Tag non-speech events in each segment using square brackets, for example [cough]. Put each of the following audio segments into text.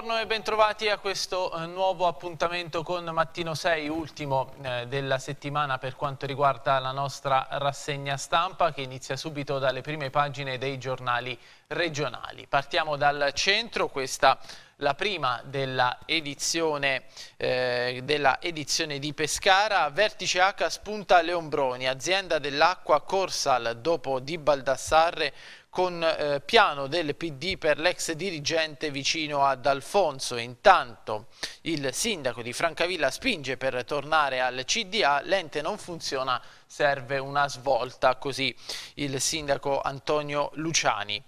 Buongiorno e bentrovati a questo eh, nuovo appuntamento con Mattino 6, ultimo eh, della settimana per quanto riguarda la nostra rassegna stampa che inizia subito dalle prime pagine dei giornali regionali. Partiamo dal centro, questa la prima della edizione, eh, della edizione di Pescara, Vertice H spunta Leombroni, azienda dell'acqua Corsal dopo di Baldassarre con eh, piano del PD per l'ex dirigente vicino ad Alfonso. Intanto il sindaco di Francavilla spinge per tornare al CDA, l'ente non funziona, serve una svolta, così il sindaco Antonio Luciani.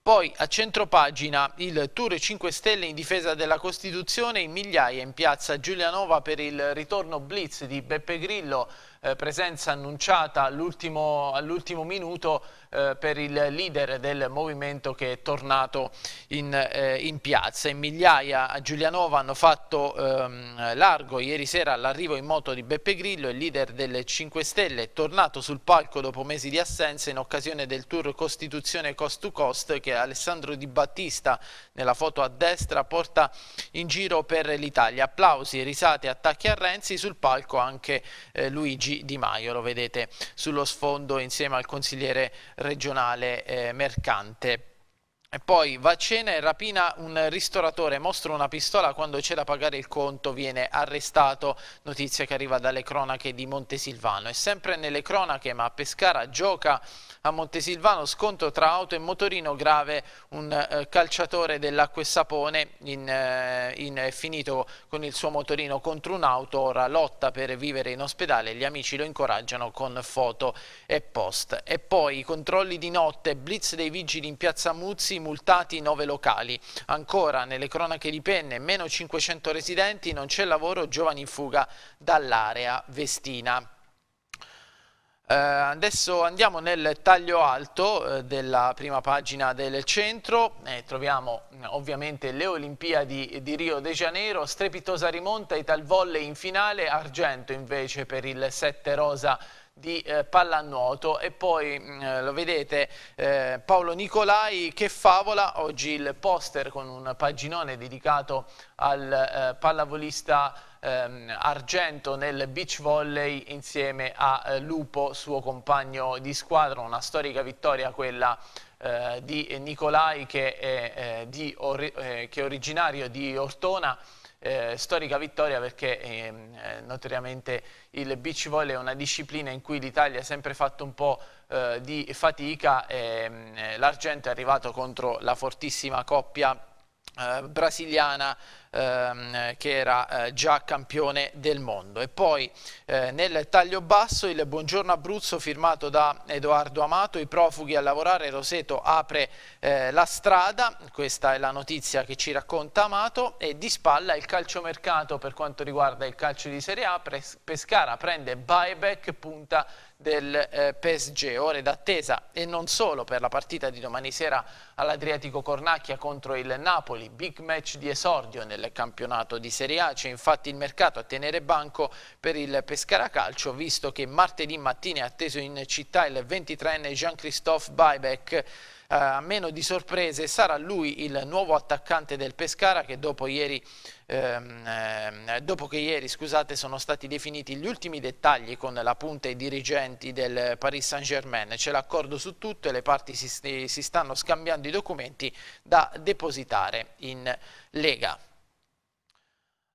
Poi a centropagina il Tour 5 Stelle in difesa della Costituzione in migliaia in piazza Giulianova per il ritorno blitz di Beppe Grillo, eh, presenza annunciata all'ultimo all minuto eh, per il leader del movimento che è tornato in, eh, in piazza. In migliaia a Giulianova hanno fatto ehm, largo ieri sera all'arrivo in moto di Beppe Grillo, il leader delle 5 Stelle, è tornato sul palco dopo mesi di assenza in occasione del tour Costituzione Cost to Cost che Alessandro Di Battista nella foto a destra porta in giro per l'Italia. Applausi, risate, attacchi a Renzi, sul palco anche eh, Luigi Di Maio, lo vedete sullo sfondo insieme al consigliere regionale eh, mercante. E poi va a cena e rapina un ristoratore, mostra una pistola, quando c'è da pagare il conto viene arrestato, notizia che arriva dalle cronache di Montesilvano. E sempre nelle cronache, ma Pescara gioca a Montesilvano, scontro tra auto e motorino grave, un eh, calciatore dell'Acque Sapone in, eh, in, è finito con il suo motorino contro un'auto, ora lotta per vivere in ospedale, gli amici lo incoraggiano con foto e post. E poi i controlli di notte, blitz dei vigili in piazza Muzzi, multati 9 locali. Ancora nelle cronache di penne, meno 500 residenti, non c'è lavoro, giovani in fuga dall'area vestina. Uh, adesso andiamo nel taglio alto uh, della prima pagina del centro eh, troviamo uh, ovviamente le Olimpiadi di Rio de Janeiro, strepitosa rimonta, e Italvolle in finale, argento invece per il 7 rosa di eh, pallanuoto e poi mm, eh, lo vedete eh, Paolo Nicolai che favola oggi il poster con un paginone dedicato al eh, pallavolista ehm, argento nel beach volley insieme a eh, Lupo suo compagno di squadra una storica vittoria quella eh, di Nicolai che è, di or che è originario di Ortona eh, storica vittoria perché ehm, eh, notoriamente il beach volley è una disciplina in cui l'Italia ha sempre fatto un po' eh, di fatica e ehm, eh, l'argento è arrivato contro la fortissima coppia eh, brasiliana ehm, che era eh, già campione del mondo. E poi eh, nel taglio basso il Buongiorno Abruzzo firmato da Edoardo Amato, i profughi a lavorare, Roseto apre eh, la strada, questa è la notizia che ci racconta Amato, e di spalla il calciomercato per quanto riguarda il calcio di Serie A, Pescara prende buyback, punta del eh, PSG, ore d'attesa e non solo per la partita di domani sera all'Adriatico Cornacchia contro il Napoli, big match di esordio nel campionato di Serie A, c'è infatti il mercato a tenere banco per il Pescara Calcio, visto che martedì mattina è atteso in città il 23enne Jean-Christophe Baibec, eh, a meno di sorprese sarà lui il nuovo attaccante del Pescara che dopo, ieri, ehm, eh, dopo che ieri scusate, sono stati definiti gli ultimi dettagli con la punta e i dirigenti del Paris Saint Germain. C'è l'accordo su tutto e le parti si stanno scambiando i documenti da depositare in Lega.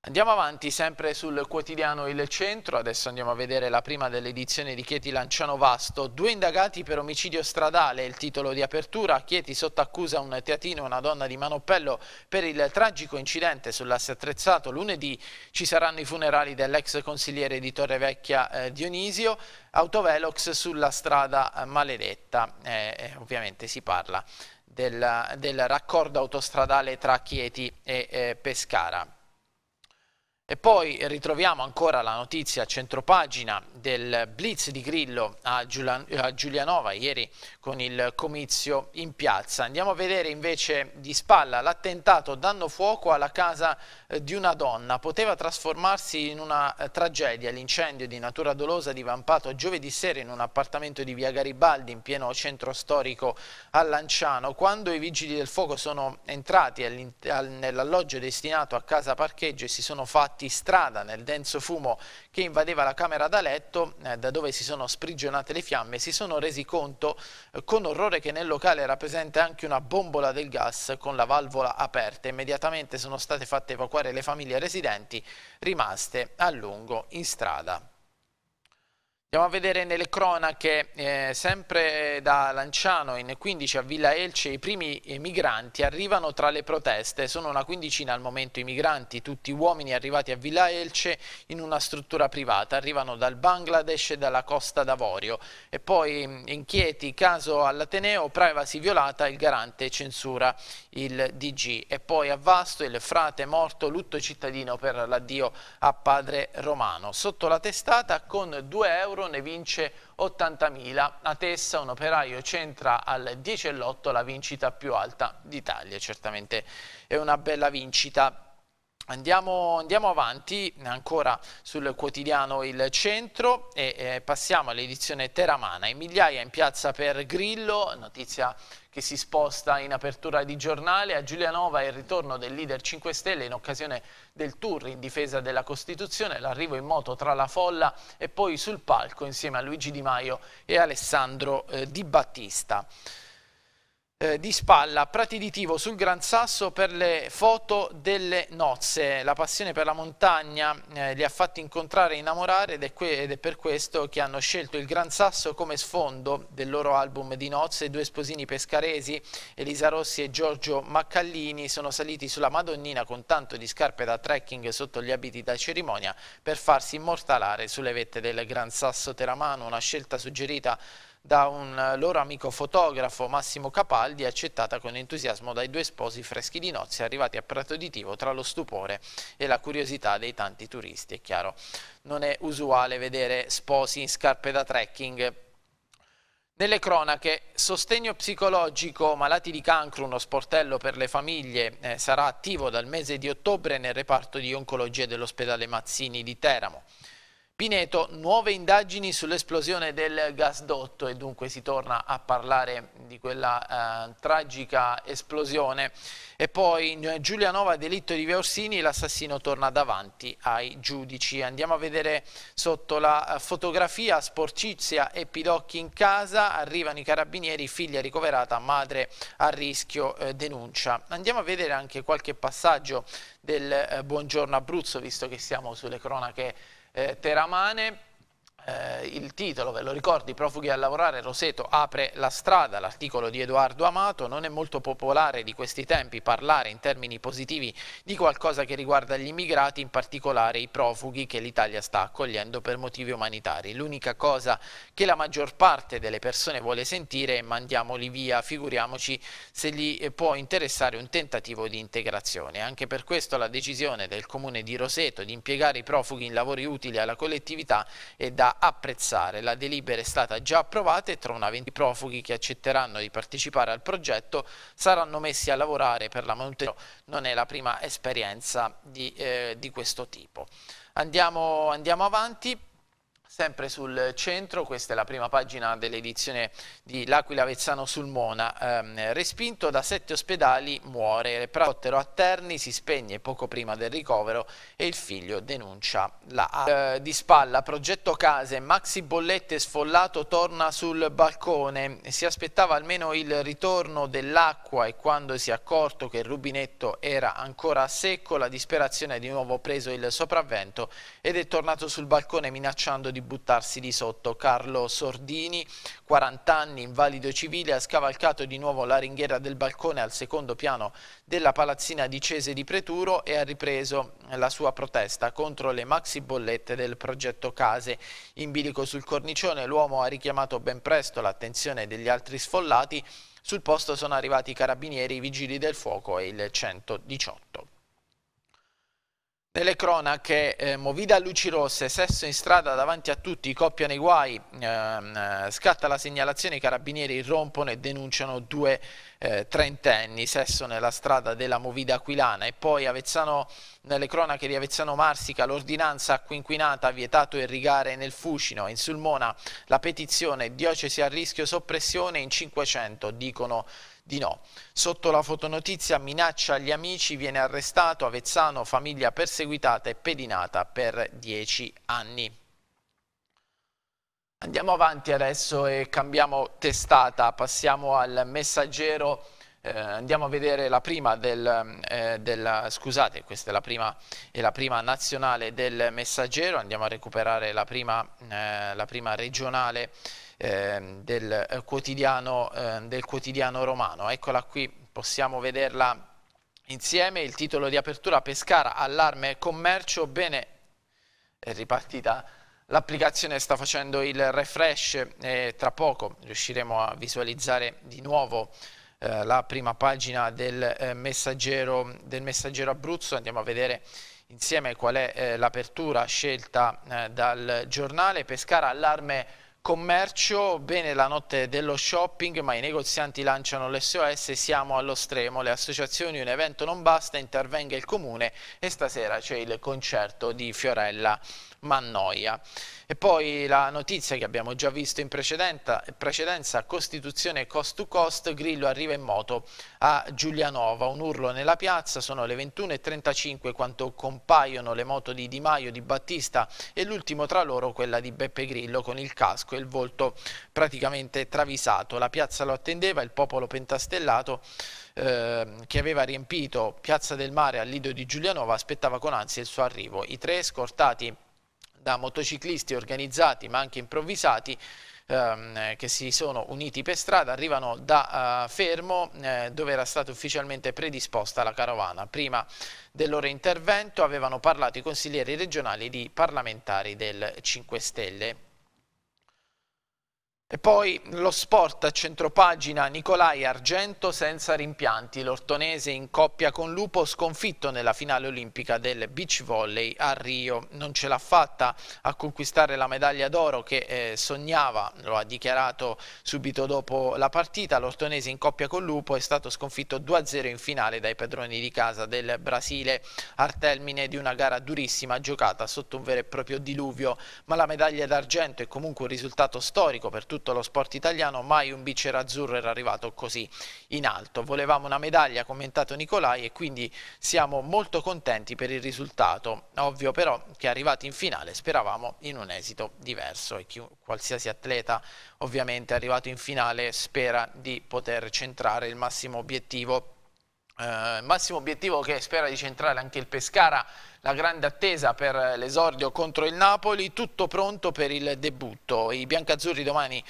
Andiamo avanti sempre sul quotidiano Il Centro, adesso andiamo a vedere la prima dell'edizione di Chieti Lanciano Vasto. Due indagati per omicidio stradale, il titolo di apertura. Chieti sotto accusa un teatino e una donna di Manoppello per il tragico incidente sull'asse attrezzato. Lunedì ci saranno i funerali dell'ex consigliere di Torrevecchia eh, Dionisio, autovelox sulla strada eh, maledetta. Eh, eh, ovviamente si parla del, del, raccordo autostradale tra Chieti e eh, Pescara. E poi ritroviamo ancora la notizia a centropagina del blitz di Grillo a, Giulianova ieri con il comizio in piazza. Andiamo a vedere invece di spalla l'attentato danno fuoco alla casa eh, di una donna. Poteva trasformarsi in una eh, tragedia l'incendio di natura dolosa divampato giovedì sera in un appartamento di via Garibaldi in pieno centro storico a Lanciano. Quando i vigili del fuoco sono entrati nell'alloggio destinato a casa parcheggio e si sono fatti strada nel denso fumo che invadeva la camera da letto, eh, da dove si sono sprigionate le fiamme, si sono resi conto eh, con orrore che nel locale era presente anche una bombola del gas con la valvola aperta. Immediatamente sono state fatte evacuare le famiglie residenti rimaste a lungo in strada. Andiamo a vedere nelle cronache, eh, sempre da Lanciano in 15 a Villa Elce, i primi migranti arrivano tra le proteste. Sono una quindicina al momento i migranti, tutti uomini arrivati a Villa Elce in una struttura privata. Arrivano dal Bangladesh e dalla Costa d'Avorio. E poi mm, inquieti, caso all'Ateneo, privacy violata, il garante censura il DG. E poi a Vasto il frate morto, lutto cittadino per l'addio a padre romano. Sotto la testata con 2 euro euro, ne vince 80.000. A Tessa un operaio centra al 10 e l'8 la vincita più alta d'Italia, certamente è una bella vincita. Andiamo, andiamo, avanti ancora sul quotidiano Il Centro e eh, passiamo all'edizione Teramana. In migliaia in piazza per Grillo, notizia che si sposta in apertura di giornale. A Giulianova il ritorno del leader 5 Stelle in occasione del tour in difesa della Costituzione, l'arrivo in moto tra la folla e poi sul palco insieme a Luigi Di Maio e Alessandro eh, Di Battista. Eh, di spalla, prati di pratiditivo sul Gran Sasso per le foto delle nozze. La passione per la montagna eh, li ha fatti incontrare e innamorare ed è, ed è, per questo che hanno scelto il Gran Sasso come sfondo del loro album di nozze. due sposini pescaresi, Elisa Rossi e Giorgio Maccallini, sono saliti sulla Madonnina con tanto di scarpe da trekking sotto gli abiti da cerimonia per farsi immortalare sulle vette del Gran Sasso Teramano, una scelta suggerita da un eh, loro amico fotografo Massimo Capaldi, accettata con entusiasmo dai due sposi freschi di nozze arrivati a Prato di Tivo tra lo stupore e la curiosità dei tanti turisti. È chiaro, non è usuale vedere sposi in scarpe da trekking nelle cronache, sostegno psicologico malati di cancro, uno sportello per le famiglie, eh, sarà attivo dal mese di ottobre nel reparto di oncologia dell'ospedale Mazzini di Teramo. Pineto, nuove indagini sull'esplosione del gasdotto e dunque si torna a parlare di quella eh, tragica esplosione. E poi in eh, Giulianova, delitto di Via Orsini, l'assassino torna davanti ai giudici. Andiamo a vedere sotto la eh, fotografia sporcizia e pidocchi in casa, arrivano i carabinieri, figlia ricoverata, madre a rischio eh, denuncia. Andiamo a vedere anche qualche passaggio del eh, Buongiorno Abruzzo, visto che siamo sulle cronache eh, Teramane eh, il titolo, ve lo ricordi, Profughi a lavorare, Roseto apre la strada, l'articolo di Edoardo Amato, non è molto popolare di questi tempi parlare in termini positivi di qualcosa che riguarda gli immigrati, in particolare i profughi che l'Italia sta accogliendo per motivi umanitari. L'unica cosa che la maggior parte delle persone vuole sentire è mandiamoli via, figuriamoci se gli eh, può interessare un tentativo di integrazione. Anche per questo la decisione del comune di Roseto di impiegare i profughi in lavori utili alla collettività è da apprezzare. La delibera è stata già approvata e tra una venti profughi che accetteranno di partecipare al progetto saranno messi a lavorare per la manutenzione. Non è la prima esperienza di, eh, di questo tipo. Andiamo, andiamo avanti sempre sul centro, questa è la prima pagina dell'edizione di L'Aquila Vezzano Sulmona, ehm, respinto da sette ospedali muore, l'eprottero a Terni si spegne poco prima del ricovero e il figlio denuncia la eh, di spalla, progetto case, maxi bollette sfollato torna sul balcone, si aspettava almeno il ritorno dell'acqua e quando si è accorto che il rubinetto era ancora secco la disperazione ha di nuovo preso il sopravvento ed è tornato sul balcone minacciando di buttarsi di sotto. Carlo Sordini, 40 anni, invalido civile, ha scavalcato di nuovo la ringhiera del balcone al secondo piano della palazzina di Cese di Preturo e ha ripreso la sua protesta contro le maxi bollette del progetto Case. In bilico sul cornicione l'uomo ha richiamato ben presto l'attenzione degli altri sfollati. Sul posto sono arrivati i carabinieri, i vigili del fuoco e il 118. Nelle cronache, eh, movida a luci rosse, sesso in strada davanti a tutti, coppia nei guai, ehm, eh, scatta la segnalazione, i carabinieri irrompono e denunciano due eh, trentenni, sesso nella strada della movida aquilana e poi Avezzano, nelle cronache di Avezzano Marsica l'ordinanza quinquinata vietato irrigare nel Fucino, in Sulmona la petizione diocesi a rischio soppressione in 500, dicono di no. Sotto la fotonotizia minaccia agli amici, viene arrestato Avezzano, famiglia perseguitata e pedinata per dieci anni. Andiamo avanti adesso e cambiamo testata, passiamo al messaggero eh, andiamo a vedere la prima, del, eh, del, scusate, questa è la prima, è la prima, nazionale del messaggero, andiamo a recuperare la prima, eh, la prima regionale Ehm, eh, del, quotidiano, eh, del quotidiano romano. Eccola qui, possiamo vederla insieme, il titolo di apertura Pescara, allarme commercio, bene, è ripartita l'applicazione, sta facendo il refresh e tra poco riusciremo a visualizzare di nuovo eh, la prima pagina del, eh, messaggero, del, messaggero, Abruzzo, andiamo a vedere insieme qual è eh, l'apertura scelta eh, dal giornale, Pescara, allarme Commercio, bene la notte dello shopping, ma i negozianti lanciano l'SOS, siamo allo stremo, le associazioni, un evento non basta, intervenga il comune e stasera c'è il concerto di Fiorella ma annoia. E poi la notizia che abbiamo già visto in precedenza, Costituzione cost to cost, Grillo arriva in moto a Giulianova, un urlo nella piazza, sono le 21.35 quando compaiono le moto di Di Maio, di Battista e l'ultimo tra loro quella di Beppe Grillo con il casco e il volto praticamente travisato. La piazza lo attendeva, il popolo pentastellato ehm, che aveva riempito Piazza del Mare al Lido di Giulianova aspettava con ansia il suo arrivo. I tre, scortati da motociclisti organizzati ma anche improvvisati ehm, che si sono uniti per strada arrivano da eh, Fermo eh, dove era stata ufficialmente predisposta la carovana. Prima del loro intervento avevano parlato i consiglieri regionali di parlamentari del 5 Stelle. E poi lo sport a centropagina Nicolai Argento senza rimpianti, l'ortonese in coppia con Lupo sconfitto nella finale olimpica del beach volley a Rio. Non ce l'ha fatta a conquistare la medaglia d'oro che eh, sognava, lo ha dichiarato subito dopo la partita, l'ortonese in coppia con Lupo è stato sconfitto 2-0 in finale dai padroni di casa del Brasile al termine di una gara durissima giocata sotto un vero e proprio diluvio, ma la medaglia d'argento è comunque un risultato storico per tutti tutto lo sport italiano, mai un bicchiere azzurro era arrivato così in alto. Volevamo una medaglia, ha commentato Nicolai, e quindi siamo molto contenti per il risultato. Ovvio però che arrivati in finale speravamo in un esito diverso e chi, qualsiasi atleta ovviamente arrivato in finale spera di poter centrare il massimo obiettivo. Eh, massimo obiettivo che spera di centrare anche il Pescara la grande attesa per l'esordio contro il Napoli, tutto pronto per il debutto. I biancazzurri domani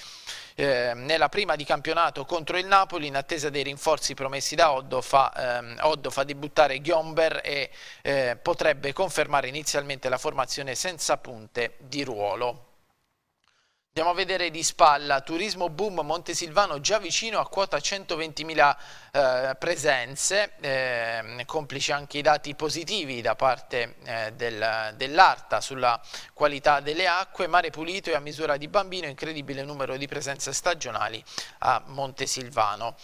eh, nella prima di campionato contro il Napoli in attesa dei rinforzi promessi da Oddo fa, ehm, Oddo fa debuttare Ghiomber e eh, potrebbe confermare inizialmente la formazione senza punte di ruolo. Andiamo a vedere di spalla, turismo boom Montesilvano già vicino a quota 120.000 eh, presenze, eh, complici anche i dati positivi da parte eh, del, dell'ARTA sulla qualità delle acque, mare pulito e a misura di bambino, incredibile numero di presenze stagionali a Montesilvano.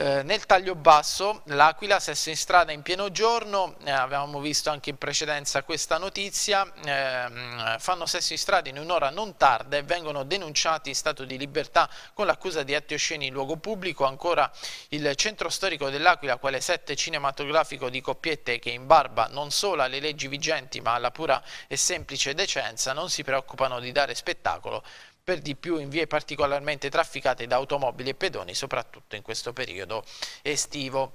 Eh, nel taglio basso l'Aquila sesso in strada in pieno giorno, eh, avevamo visto anche in precedenza questa notizia, eh, fanno sesso in strada in un'ora non tarda e vengono denunciati in stato di libertà con l'accusa di atti osceni in luogo pubblico, ancora il centro storico dell'Aquila, quale set cinematografico di coppiette che in barba non solo alle leggi vigenti ma alla pura e semplice decenza non si preoccupano di dare spettacolo per di più in vie particolarmente trafficate da automobili e pedoni, soprattutto in questo periodo estivo.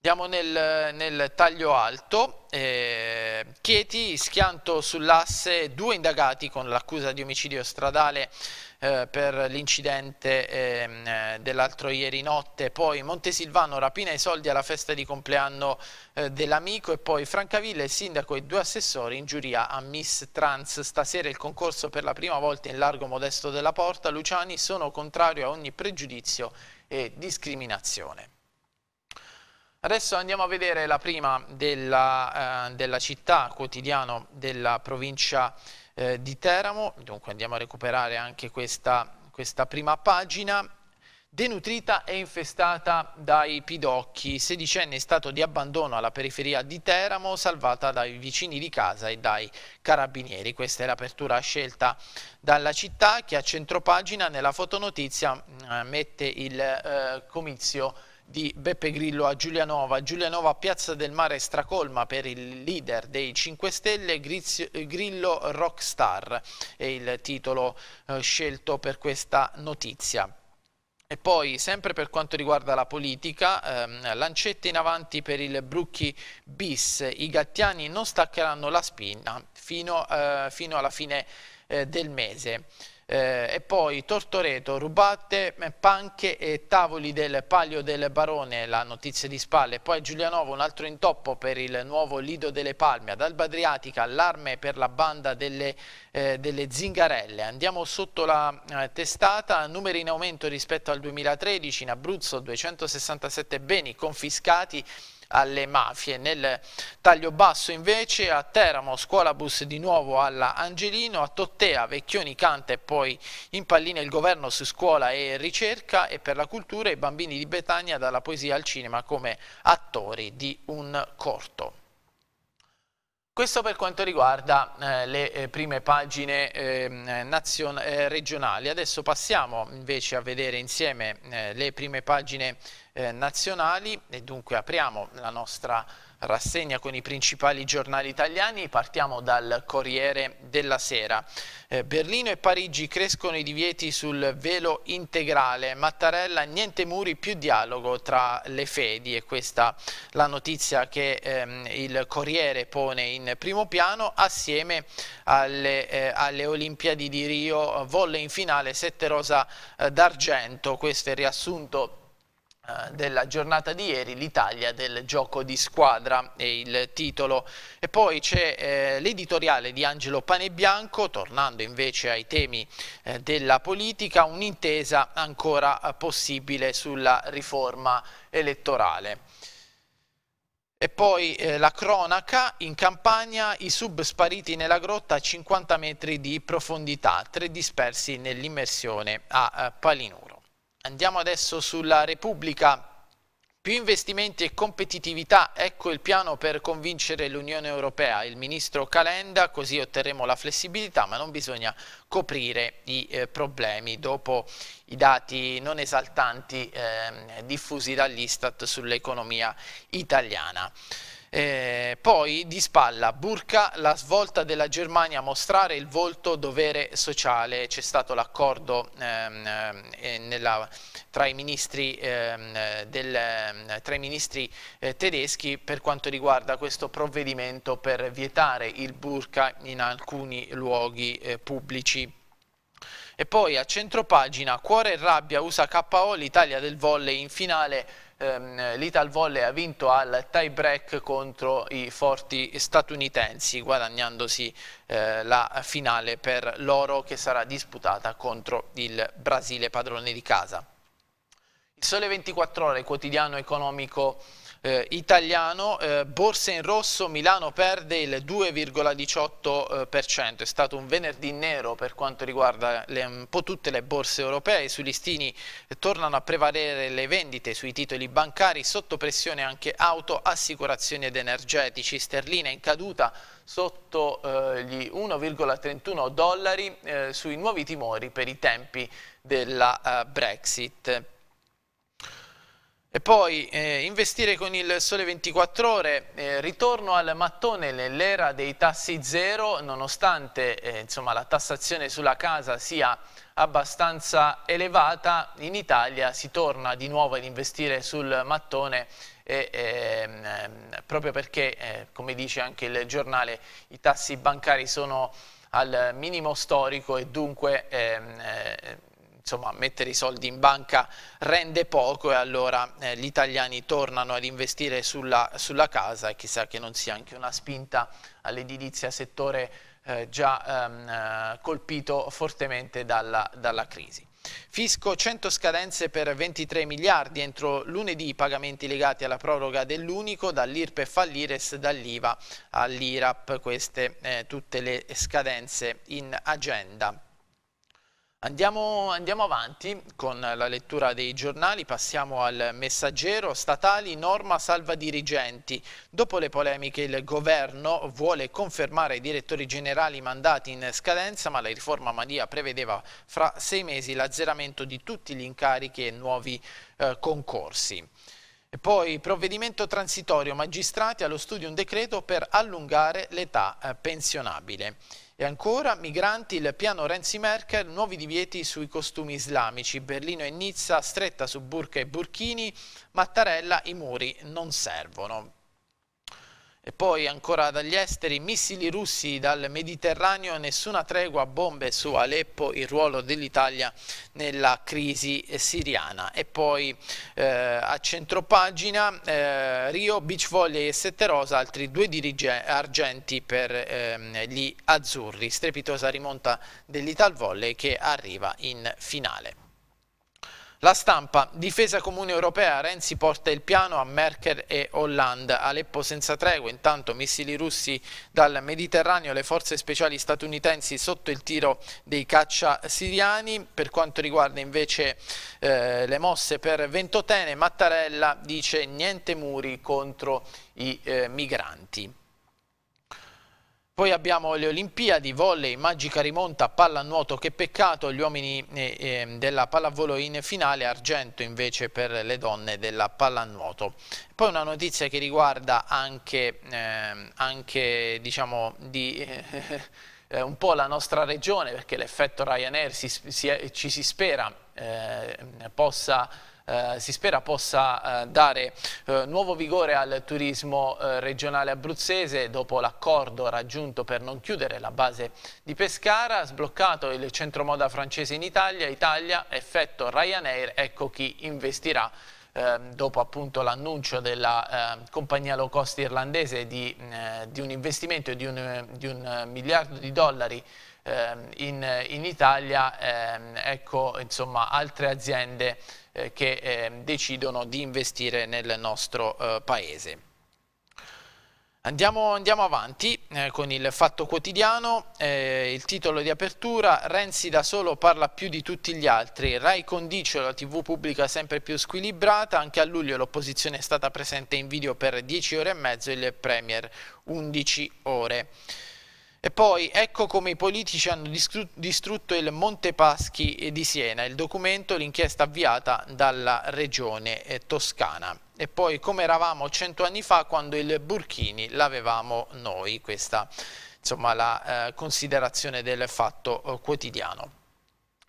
Andiamo nel, nel, taglio alto, eh, Chieti, schianto sull'asse, due indagati con l'accusa di omicidio stradale eh, per l'incidente ehm, eh, dell'altro ieri notte, poi Montesilvano rapina i soldi alla festa di compleanno eh, dell'amico e poi Francavilla, il sindaco e due assessori in giuria a Miss Trans. Stasera il concorso per la prima volta in largo modesto della porta, Luciani sono contrario a ogni pregiudizio e discriminazione. Adesso andiamo a vedere la prima della, eh, della città, quotidiano della provincia di eh, di Teramo, dunque andiamo a recuperare anche questa, questa prima pagina, denutrita e infestata dai pidocchi, sedicenne in stato di abbandono alla periferia di Teramo, salvata dai vicini di casa e dai carabinieri. Questa è l'apertura scelta dalla città che a centropagina nella fotonotizia mm, mette il eh, comizio di Beppe Grillo a Giulianova. Giulianova Piazza del Mare stracolma per il leader dei 5 Stelle, Grizio, eh, Grillo Rockstar è il titolo eh, scelto per questa notizia. E poi, sempre per quanto riguarda la politica, ehm, lancette in avanti per il Brucchi bis, i gattiani non staccheranno la spina fino, eh, fino alla fine eh, del mese eh, e poi Tortoreto, Rubate, eh, Panche e Tavoli del Palio del Barone, la notizia di spalle, poi Giulianovo un altro intoppo per il nuovo Lido delle Palme, ad Alba Adriatica allarme per la banda delle, eh, delle Zingarelle, andiamo sotto la eh, testata, numeri in aumento rispetto al 2013, in Abruzzo 267 beni confiscati, alle mafie. Nel taglio basso invece a Teramo, Scuolabus di nuovo alla Angelino, a Tottea, Vecchioni canta e poi in pallina il governo su scuola e ricerca e per la cultura i bambini di Betania dalla poesia al cinema come attori di un corto. Questo per quanto riguarda eh, le eh, prime pagine ehm, eh, regionali. Adesso passiamo invece a vedere insieme eh, le prime pagine eh, nazionali e dunque apriamo la nostra rassegna con i principali giornali italiani. Partiamo dal Corriere della Sera. Eh, Berlino e Parigi crescono i divieti sul velo integrale. Mattarella, niente muri, più dialogo tra le fedi. E questa la notizia che ehm, il Corriere pone in primo piano assieme alle, eh, alle Olimpiadi di Rio. Volle in finale sette rosa eh, d'argento. Questo è il riassunto eh, della giornata di ieri l'Italia del gioco di squadra è il titolo e poi c'è eh, l'editoriale di Angelo Panebianco tornando invece ai temi eh, della politica un'intesa ancora possibile sulla riforma elettorale e poi eh, la cronaca, in Campania i sub spariti nella grotta a 50 metri di profondità, tre dispersi nell'immersione a eh, Palinuro. Andiamo adesso sulla Repubblica. Più investimenti e competitività, ecco il piano per convincere l'Unione Europea. Il ministro Calenda, così otterremo la flessibilità, ma non bisogna coprire i eh, problemi dopo i dati non esaltanti eh, diffusi dall'Istat sull'economia italiana. Eh, poi di spalla, Burka, la svolta della Germania, mostrare il volto dovere sociale, c'è stato l'accordo ehm, eh, tra i ministri, ehm, del, ehm, tra i ministri eh, tedeschi per quanto riguarda questo provvedimento per vietare il burka in alcuni luoghi eh, pubblici. E poi a centropagina, cuore e rabbia USA KO, l'Italia del volley in finale Ehm, l'Ital Volley ha vinto al tie break contro i forti statunitensi guadagnandosi eh, la finale per l'oro che sarà disputata contro il Brasile padrone di casa. Il Sole 24 Ore, quotidiano economico eh, italiano, eh, borse in rosso, Milano perde il 2,18%, eh, è stato un venerdì nero per quanto riguarda le, un po' tutte le borse europee, sui listini tornano a prevalere le vendite sui titoli bancari, sotto pressione anche auto, assicurazioni ed energetici, sterlina in caduta sotto eh, gli 1,31 dollari eh, sui nuovi timori per i tempi della eh, Brexit. E poi eh, investire con il sole 24 ore, eh, ritorno al mattone nell'era dei tassi zero, nonostante eh, insomma, la tassazione sulla casa sia abbastanza elevata, in Italia si torna di nuovo ad investire sul mattone e, ehm, proprio perché, eh, come dice anche il giornale, i tassi bancari sono al minimo storico e dunque... Ehm, eh, insomma, mettere i soldi in banca rende poco e allora eh, gli italiani tornano ad investire sulla, sulla, casa e chissà che non sia anche una spinta all'edilizia settore eh, già ehm, eh, colpito fortemente dalla, dalla crisi. Fisco 100 scadenze per 23 miliardi entro lunedì i pagamenti legati alla proroga dell'unico dall'IRPEF all'IRES, dall'IVA all'IRAP, queste eh, tutte le scadenze in agenda. Andiamo, andiamo, avanti con la lettura dei giornali, passiamo al messaggero statali norma salva dirigenti. Dopo le polemiche il governo vuole confermare i direttori generali mandati in scadenza ma la riforma Madia prevedeva fra sei mesi l'azzeramento di tutti gli incarichi e nuovi eh, concorsi. E poi provvedimento transitorio magistrati allo studio un decreto per allungare l'età eh, pensionabile. E ancora, migranti, il piano Renzi-Merkel, nuovi divieti sui costumi islamici, Berlino e Nizza stretta su burca e burchini, Mattarella i muri non servono. E poi ancora dagli esteri, missili russi dal Mediterraneo, nessuna tregua, bombe su Aleppo, il ruolo dell'Italia nella crisi siriana. E poi eh, a centropagina eh, Rio, Beach Volley e Sette Rosa, altri due dirigenti argenti per eh, gli azzurri. Strepitosa rimonta dell'Ital Volley che arriva in finale. La stampa, difesa comune europea, Renzi porta il piano a Merkel e Hollande, Aleppo senza tregua, intanto missili russi dal Mediterraneo, le forze speciali statunitensi sotto il tiro dei caccia siriani, per quanto riguarda invece eh, le mosse per Ventotene, Mattarella dice niente muri contro i eh, migranti. Poi abbiamo le Olimpiadi, volley, magica rimonta, pallanuoto, che peccato gli uomini eh, ehm, della pallavolo in finale, argento invece per le donne della pallanuoto. Poi una notizia che riguarda anche, eh, anche diciamo, di, [laughs] eh, un po' la nostra regione, perché l'effetto Ryanair si, si, ci si spera eh, possa eh, si spera possa eh, dare eh, nuovo vigore al turismo eh, regionale abruzzese dopo l'accordo raggiunto per non chiudere la base di Pescara, sbloccato il centro moda francese in Italia, Italia, effetto Ryanair, ecco chi investirà eh, dopo appunto l'annuncio della eh, compagnia low cost irlandese di, eh, di un investimento di un, di un, miliardo di dollari eh, in, in, Italia, ehm, ecco insomma altre aziende eh, che eh, decidono di investire nel nostro eh, paese. Andiamo, andiamo avanti eh, con il fatto quotidiano, il titolo di apertura, Renzi da solo parla più di tutti gli altri, Rai condicio la tv pubblica sempre più squilibrata, anche a luglio l'opposizione è stata presente in video per 10 ore e mezzo, il Premier 11 ore. E poi ecco come i politici hanno distrutto il Monte Paschi di Siena, il documento, l'inchiesta avviata dalla regione eh, toscana. E poi come eravamo cento anni fa quando il Burkini l'avevamo noi, questa insomma la eh, considerazione del fatto eh, quotidiano.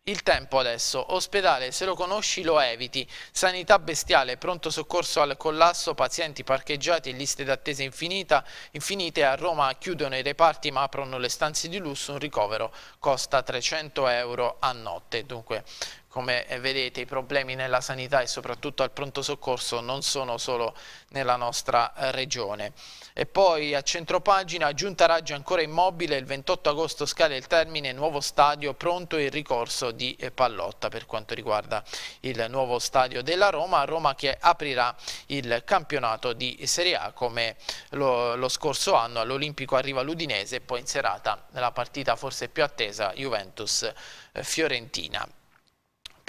Il tempo adesso. Ospedale, se lo conosci lo eviti. Sanità bestiale, pronto soccorso al collasso, pazienti parcheggiati, liste d'attesa infinite. A Roma chiudono i reparti ma aprono le stanze di lusso. Un ricovero costa 300 euro a notte. Dunque come eh, vedete i problemi nella sanità e soprattutto al pronto soccorso non sono solo nella nostra eh, regione. E poi a centropagina, giunta Raggio ancora immobile, il 28 agosto scade il termine, nuovo stadio, pronto il ricorso di eh, Pallotta per quanto riguarda il nuovo stadio della Roma, Roma che aprirà il campionato di Serie A come lo, lo scorso anno all'Olimpico arriva l'Udinese e poi in serata la partita forse più attesa Juventus-Fiorentina.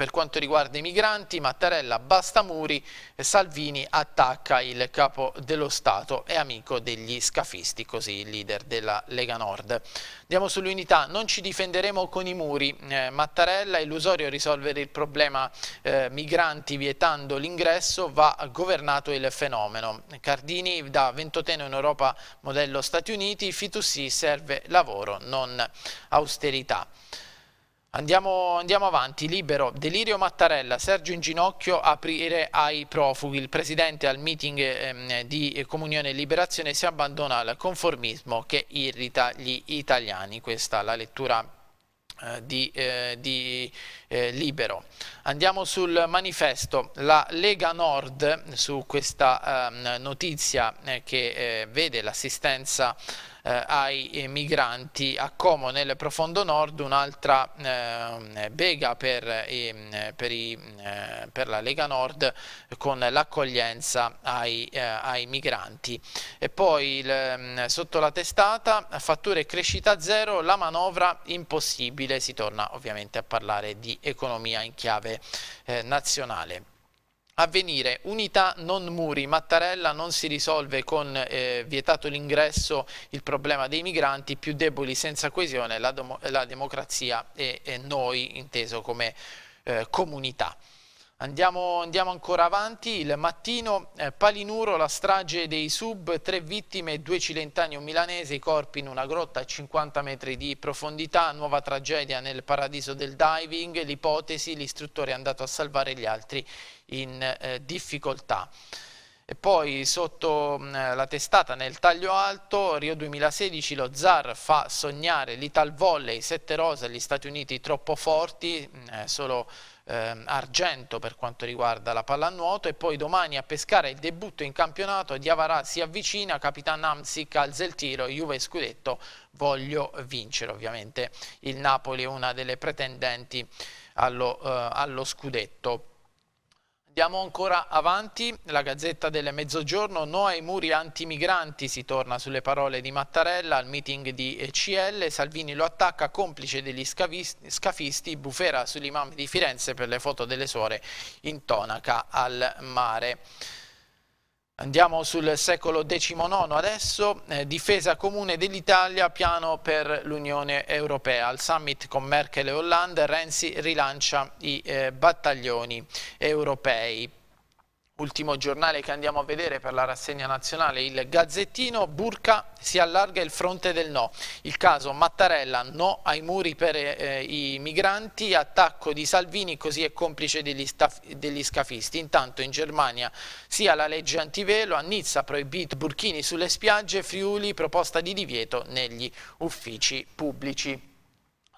Per quanto riguarda i migranti, Mattarella basta muri, Salvini attacca il capo dello Stato e amico degli scafisti, così il leader della Lega Nord. Andiamo sull'unità, non ci difenderemo con i muri. Eh, Mattarella, illusorio risolvere il problema eh, migranti vietando l'ingresso, va governato il fenomeno. Cardini da ventoteno in Europa modello Stati Uniti, Fitussi serve lavoro, non austerità. Andiamo, andiamo, avanti, libero. Delirio Mattarella, Sergio in ginocchio, aprire ai profughi. Il presidente al meeting ehm, di Comunione e Liberazione si abbandona al conformismo che irrita gli italiani. Questa è la lettura eh, di, eh, di eh, Libero. Andiamo sul manifesto. La Lega Nord, su questa ehm, notizia eh, che eh, vede l'assistenza eh, ai migranti a Como nel profondo nord un'altra eh, bega per, eh, eh per, i, eh, per, la Lega Nord con l'accoglienza ai, eh, ai, migranti e poi il, mm, sotto la testata fatture crescita zero la manovra impossibile si torna ovviamente a parlare di economia in chiave nazionale avvenire. Unità non muri, Mattarella non si risolve con eh, vietato l'ingresso il problema dei migranti, più deboli senza coesione la, la democrazia e, e noi inteso come eh, comunità. Andiamo, andiamo, ancora avanti, il mattino, eh, Palinuro, la strage dei sub, tre vittime, due cilentani, un milanese, i corpi in una grotta a 50 metri di profondità, nuova tragedia nel paradiso del diving, l'ipotesi, l'istruttore è andato a salvare gli altri in eh, difficoltà. E poi sotto mm, la testata nel taglio alto, Rio 2016, lo zar fa sognare l'Ital Volley, sette rose, gli Stati Uniti troppo forti, mm, eh, solo ehm, argento per quanto riguarda la pallanuoto e poi domani a pescare il debutto in campionato di Avarà si avvicina, Capitan Amsi calza il tiro, Juve Scudetto voglio vincere ovviamente il Napoli è una delle pretendenti allo, eh, allo Scudetto. Andiamo ancora avanti, la Gazzetta del Mezzogiorno, no ai muri antimigranti, si torna sulle parole di Mattarella al meeting di ECL, eh, Salvini lo attacca, complice degli scafisti, bufera sull'imam di Firenze per le foto delle suore in tonaca al mare. Andiamo sul secolo XIX adesso, eh, difesa comune dell'Italia, piano per l'Unione Europea. Al summit con Merkel e Hollande Renzi rilancia i eh, battaglioni europei. Ultimo giornale che andiamo a vedere per la rassegna nazionale, il Gazzettino, Burca si allarga il fronte del no. Il caso Mattarella, no ai muri per eh, i migranti, attacco di Salvini, così è complice degli, staff, degli, scafisti. Intanto in Germania sia la legge antivelo, a Nizza proibito burchini sulle spiagge, Friuli proposta di divieto negli uffici pubblici.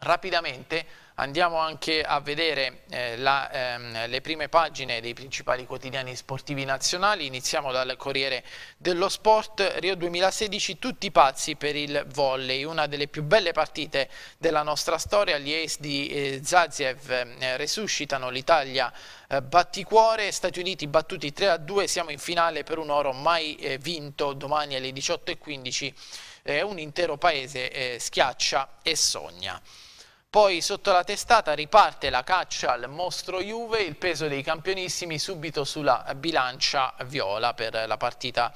Rapidamente Andiamo anche a vedere eh, la, ehm, le prime pagine dei principali quotidiani sportivi nazionali, iniziamo dal Corriere dello Sport, Rio 2016, tutti pazzi per il volley, una delle più belle partite della nostra storia, gli ace di eh, Zaziev eh, resuscitano l'Italia eh, batticuore, Stati Uniti battuti 3-2, a siamo in finale per un oro mai eh, vinto domani alle 18.15, eh, un intero paese schiaccia e sogna. Poi sotto la testata riparte la caccia al mostro Juve, il peso dei campionissimi subito sulla bilancia viola per la partita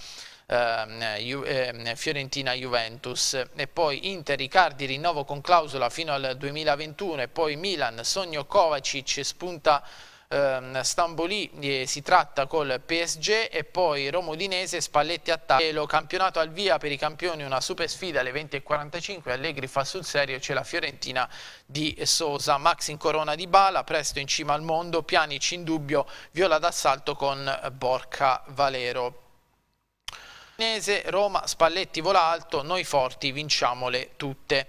ehm, ehm, Fiorentina-Juventus e poi Inter, Riccardi, rinnovo con clausola fino al 2021 e poi Milan, Sogno Kovacic, spunta ehm, Stamboli eh, si tratta col PSG e poi Romodinese, Spalletti attacca lo campionato al via per i campioni una super sfida alle 20.45 Allegri fa sul serio c'è la Fiorentina di Sosa Max in corona di Bala presto in cima al mondo Pianici in dubbio viola d'assalto con Borca Valero Roma, Spalletti vola alto, noi forti vinciamole tutte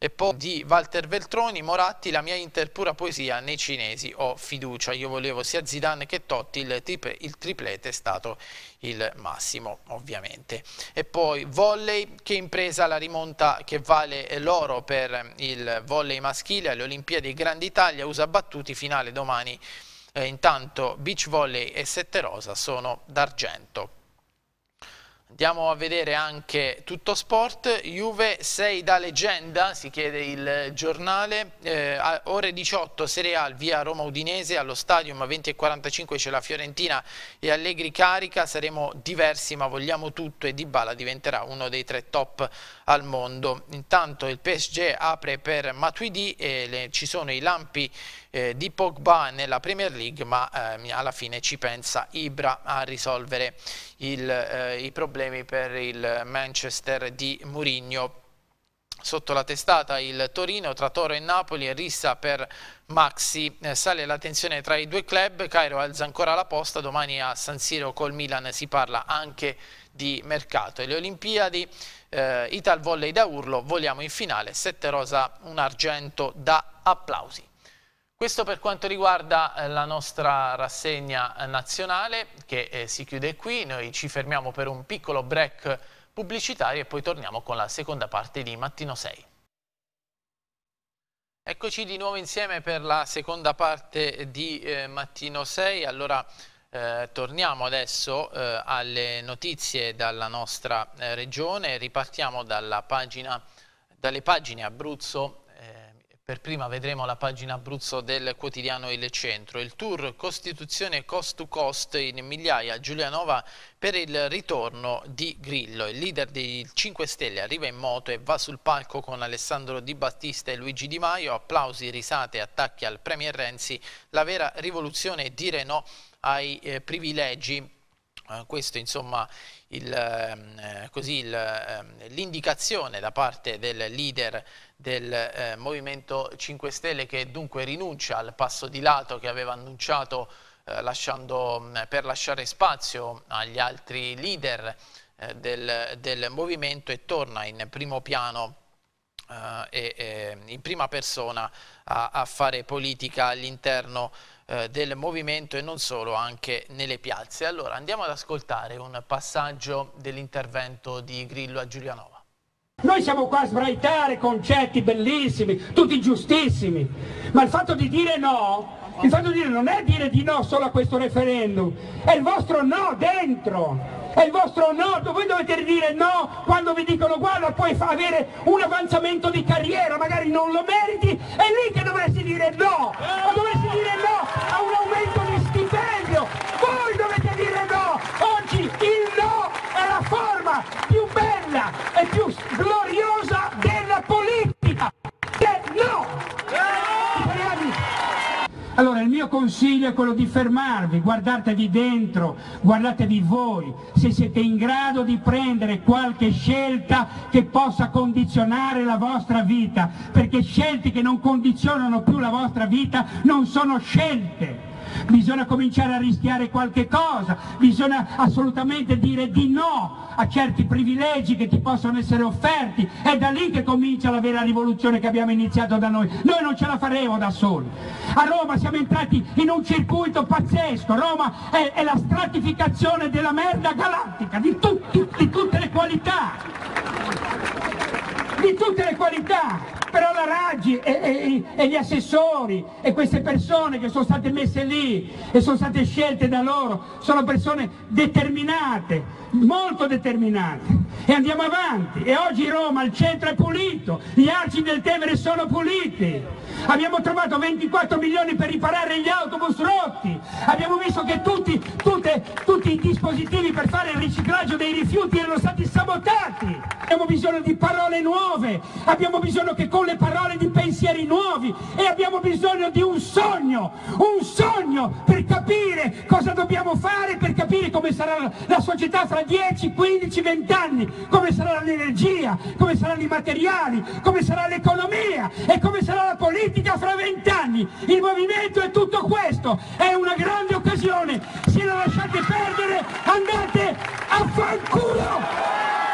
e poi di Walter Veltroni, Moratti, la mia inter pura poesia nei cinesi ho fiducia, io volevo sia Zidane che Totti, il, triple, il triplete è stato il massimo ovviamente e poi volley che impresa la rimonta che vale l'oro per il volley maschile alle Olimpiadi Grandi Italia USA battuti finale domani eh, intanto beach volley e sette rosa sono d'argento Andiamo a vedere anche tutto sport, Juve 6 da leggenda, si chiede il giornale, eh, ore 18 Serie A via Roma Udinese, allo stadium 20.45 c'è la Fiorentina e Allegri carica, saremo diversi ma vogliamo tutto e Dybala diventerà uno dei tre top al mondo. Intanto il PSG apre per Matuidi e le, ci sono i lampi eh, di Pogba nella Premier League, ma eh, alla fine ci pensa Ibra a risolvere il, eh, i problemi per il Manchester di Mourinho. Sotto la testata il Torino, tra Toro e Napoli, è rissa per Maxi. Eh, sale la tensione tra i due club, Cairo alza ancora la posta, domani a San Siro col Milan si parla anche di mercato. E le Olimpiadi, eh, Ital Volley da Urlo, voliamo in finale, sette rosa, un argento da applausi. Questo per quanto riguarda eh, la nostra rassegna eh, nazionale che eh, si chiude qui, noi ci fermiamo per un piccolo break pubblicitario e poi torniamo con la seconda parte di Mattino 6. Eccoci di nuovo insieme per la seconda parte di eh, Mattino 6, allora eh, torniamo adesso eh, alle notizie dalla nostra regione, ripartiamo dalla pagina, dalle pagine Abruzzo per prima vedremo la pagina Abruzzo del quotidiano Il Centro. Il tour Costituzione Cost to Cost in migliaia Giulianova per il ritorno di Grillo. Il leader dei 5 Stelle arriva in moto e va sul palco con Alessandro Di Battista e Luigi Di Maio. Applausi, risate, attacchi al Premier Renzi. La vera rivoluzione è dire no ai eh, privilegi eh, questo insomma ehm, eh, ehm, l'indicazione da parte del leader del eh, Movimento 5 Stelle che dunque rinuncia al passo di lato che aveva annunciato eh, lasciando, mm, per lasciare spazio agli altri leader eh, del, del, movimento e torna in primo piano eh, e, e, ehm, in prima persona a, a fare politica all'interno eh, del movimento e non solo, anche nelle piazze. Allora andiamo ad ascoltare un passaggio dell'intervento di Grillo a Giulianova. Noi siamo qua a sbraitare concetti bellissimi, tutti giustissimi, ma il fatto di dire no, il fatto di dire non è dire di no solo a questo referendum, è il vostro no dentro è il vostro no, voi dovete dire no quando vi dicono guarda puoi avere un avanzamento di carriera, magari non lo meriti, è lì che dovresti dire no, o dovresti dire no a un aumento di stipendio, voi dovete dire no, oggi il no è la forma più bella e più gloriosa della politica, del no! Eh! Allora il mio consiglio è quello di fermarvi, guardatevi dentro, guardatevi voi, se siete in grado di prendere qualche scelta che possa condizionare la vostra vita, perché scelte che non condizionano più la vostra vita non sono scelte bisogna cominciare a rischiare qualche cosa, bisogna assolutamente dire di no a certi privilegi che ti possono essere offerti, è da lì che comincia la vera rivoluzione che abbiamo iniziato da noi, noi non ce la faremo da soli. A Roma siamo entrati in un circuito pazzesco, Roma è, è la stratificazione della merda galattica, di, tutti, di tutte le qualità di tutte le qualità, però la Raggi e, e, e, gli assessori e queste persone che sono state messe lì e sono state scelte da loro sono persone determinate, molto determinante e andiamo avanti e oggi Roma, il centro è pulito, gli arci del Tevere sono puliti, abbiamo trovato 24 milioni per riparare gli autobus rotti, abbiamo visto che tutti, tutte, tutti i dispositivi per fare il riciclaggio dei rifiuti erano stati sabotati, abbiamo bisogno di parole nuove, abbiamo bisogno che con le parole di pensieri nuovi e abbiamo bisogno di un sogno, un sogno per capire cosa dobbiamo fare, per capire come sarà la società fra fra 10, 15, 20 anni, come sarà l'energia, come saranno i materiali, come sarà l'economia e come sarà la politica fra 20 anni. Il movimento è tutto questo, è una grande occasione, se la lasciate perdere andate a fanculo!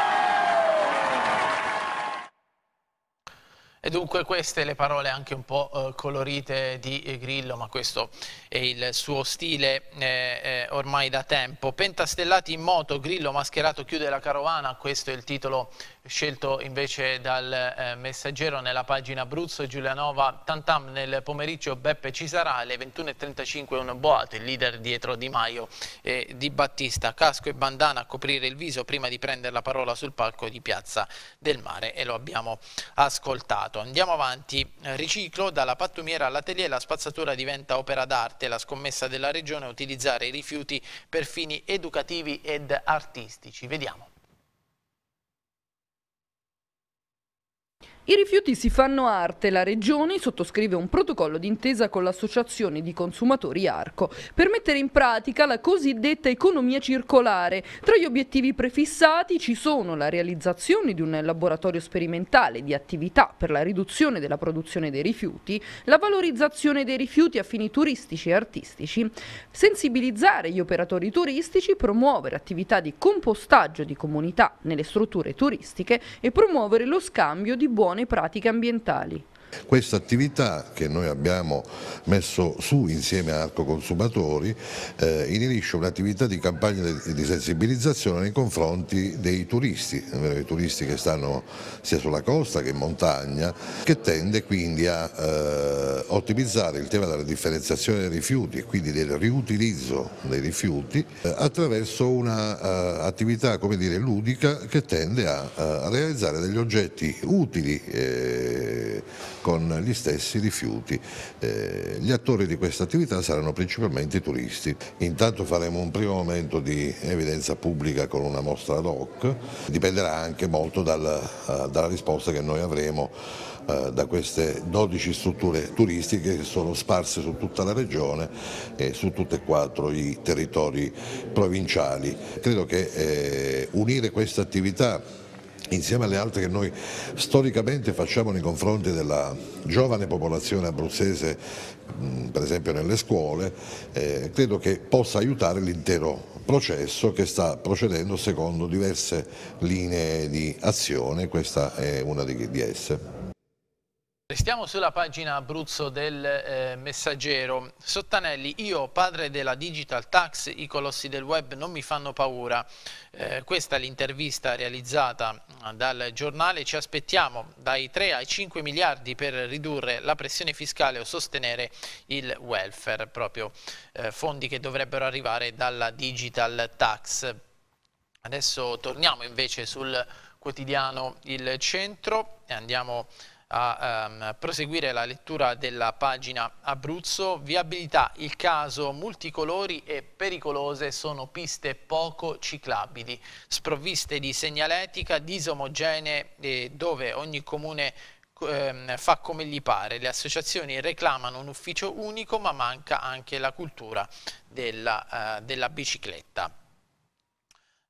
E dunque queste le parole anche un po' eh, colorite di eh, Grillo, ma questo è il suo stile eh, eh, ormai da tempo. Pentastellati in moto, Grillo mascherato chiude la carovana, questo è il titolo scelto invece dal eh, messaggero nella pagina Abruzzo Giulianova Tantam nel pomeriggio Beppe ci sarà alle 21.35 un boato, il leader dietro Di Maio e Di Battista, casco e bandana a coprire il viso prima di prendere la parola sul palco di Piazza del Mare e lo abbiamo ascoltato. Andiamo avanti, riciclo dalla pattumiera all'atelier la spazzatura diventa opera d'arte, la scommessa della regione è utilizzare i rifiuti per fini educativi ed artistici. Vediamo. I rifiuti si fanno arte, la Regione sottoscrive un protocollo d'intesa con l'associazione di consumatori Arco per mettere in pratica la cosiddetta economia circolare. Tra gli obiettivi prefissati ci sono la realizzazione di un laboratorio sperimentale di attività per la riduzione della produzione dei rifiuti, la valorizzazione dei rifiuti a fini turistici e artistici, sensibilizzare gli operatori turistici, promuovere attività di compostaggio di comunità nelle strutture turistiche e promuovere lo scambio di buone sono pratiche ambientali. Questa attività che noi abbiamo messo su insieme a Arco Consumatori eh, inirisce un'attività di campagna di sensibilizzazione nei confronti dei turisti, eh, i turisti che stanno sia sulla costa che in montagna, che tende quindi a eh, ottimizzare il tema della differenziazione dei rifiuti e quindi del riutilizzo dei rifiuti eh, attraverso un'attività eh, uh, ludica che tende a, eh, a, realizzare degli oggetti utili. Eh, con gli stessi rifiuti. Eh, gli attori di questa attività saranno principalmente i turisti. Intanto faremo un primo momento di evidenza pubblica con una mostra ad hoc, dipenderà anche molto dal, uh, dalla risposta che noi avremo eh, da queste 12 strutture turistiche che sono sparse su tutta la regione e su tutti e quattro i territori provinciali. Credo che eh, unire questa attività insieme alle altre che noi storicamente facciamo nei confronti della giovane popolazione abruzzese, per esempio nelle scuole, eh, credo che possa aiutare l'intero processo che sta procedendo secondo diverse linee di azione, questa è una di esse. Restiamo sulla pagina Abruzzo del eh, Messaggero. Sottanelli, io padre della digital tax, i colossi del web non mi fanno paura. Eh, questa è l'intervista realizzata mm, dal giornale. Ci aspettiamo dai 3 ai 5 miliardi per ridurre la pressione fiscale o sostenere il welfare, proprio eh, fondi che dovrebbero arrivare dalla digital tax. Adesso torniamo invece sul quotidiano Il Centro e andiamo a a ehm, proseguire la lettura della pagina Abruzzo. Viabilità, il caso multicolori e pericolose sono piste poco ciclabili, sprovviste di segnaletica, disomogenee eh, dove ogni comune ehm, fa come gli pare. Le associazioni reclamano un ufficio unico ma manca anche la cultura della, eh, della bicicletta.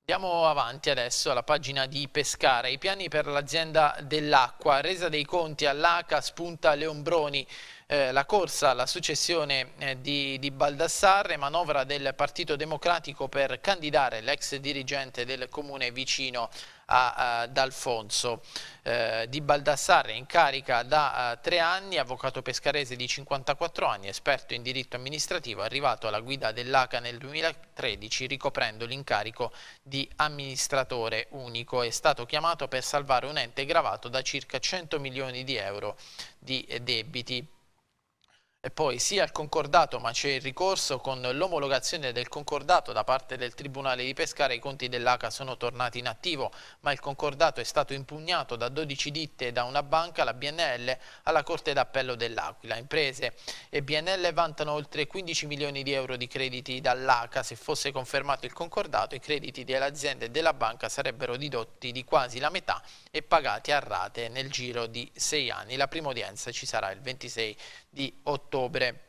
Andiamo avanti adesso alla pagina di Pescara. I piani per l'azienda dell'acqua, resa dei conti all'ACA, spunta Leombroni eh, la corsa alla successione eh, di, di Baldassarre, manovra del Partito Democratico per candidare l'ex dirigente del comune vicino a, ad Alfonso eh, di Baldassarre in carica da uh, tre anni, avvocato pescarese di 54 anni, esperto in diritto amministrativo, arrivato alla guida dell'ACA nel 2013 ricoprendo l'incarico di amministratore unico, è stato chiamato per salvare un ente gravato da circa 100 milioni di euro di eh, debiti. E poi sia il concordato, ma c'è il ricorso con l'omologazione del concordato da parte del Tribunale di Pescara. I conti dell'ACA sono tornati in attivo, ma il concordato è stato impugnato da 12 ditte e da una banca, la BNL, alla Corte d'Appello dell'Aquila. Imprese e BNL vantano oltre 15 milioni di euro di crediti dall'ACA. Se fosse confermato il concordato, i crediti dell'azienda e della banca sarebbero ridotti di quasi la metà e pagati a rate nel giro di sei anni. La prima udienza ci sarà il 26 di ottobre ottobre.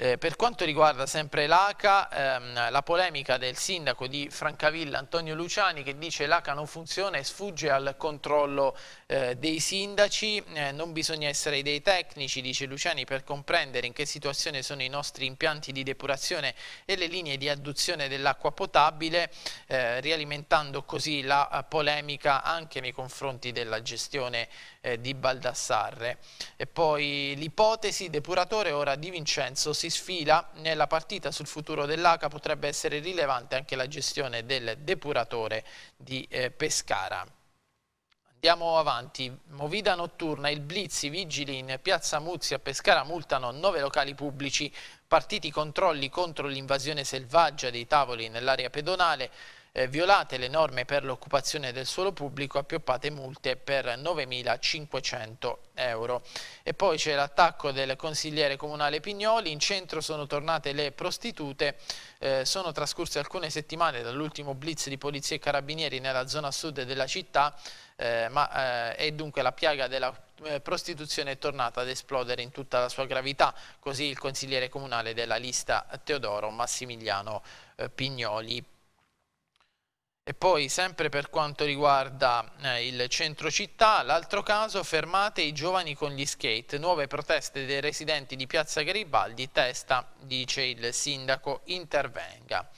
Eh, per quanto riguarda sempre l'ACA, ehm, la polemica del sindaco di Francavilla Antonio Luciani che dice l'ACA non funziona e sfugge al controllo eh, dei sindaci, eh, non bisogna essere dei tecnici, dice Luciani, per comprendere in che situazione sono i nostri impianti di depurazione e le linee di adduzione dell'acqua potabile, eh, rialimentando così la eh, polemica anche nei confronti della gestione eh, di Baldassarre. E poi l'ipotesi depuratore ora di Vincenzo si sfila nella partita sul futuro dell'ACA, potrebbe essere rilevante anche la gestione del depuratore di eh, Pescara. Andiamo avanti, movida notturna, il Blitz, i vigili in piazza Muzzi a Pescara multano nove locali pubblici, partiti controlli contro l'invasione selvaggia dei tavoli nell'area pedonale, eh, violate le norme per l'occupazione del suolo pubblico, appioppate multe per 9.500 euro. E poi c'è l'attacco del consigliere comunale Pignoli, in centro sono tornate le prostitute, eh, sono trascorse alcune settimane dall'ultimo blitz di polizia e carabinieri nella zona sud della città, eh, ma eh, è dunque la piaga della eh, prostituzione è tornata ad esplodere in tutta la sua gravità, così il consigliere comunale della lista Teodoro Massimiliano eh, Pignoli. E poi, sempre per quanto riguarda eh, il centro città, l'altro caso, fermate i giovani con gli skate, nuove proteste dei residenti di Piazza Garibaldi, testa, dice il sindaco, intervenga.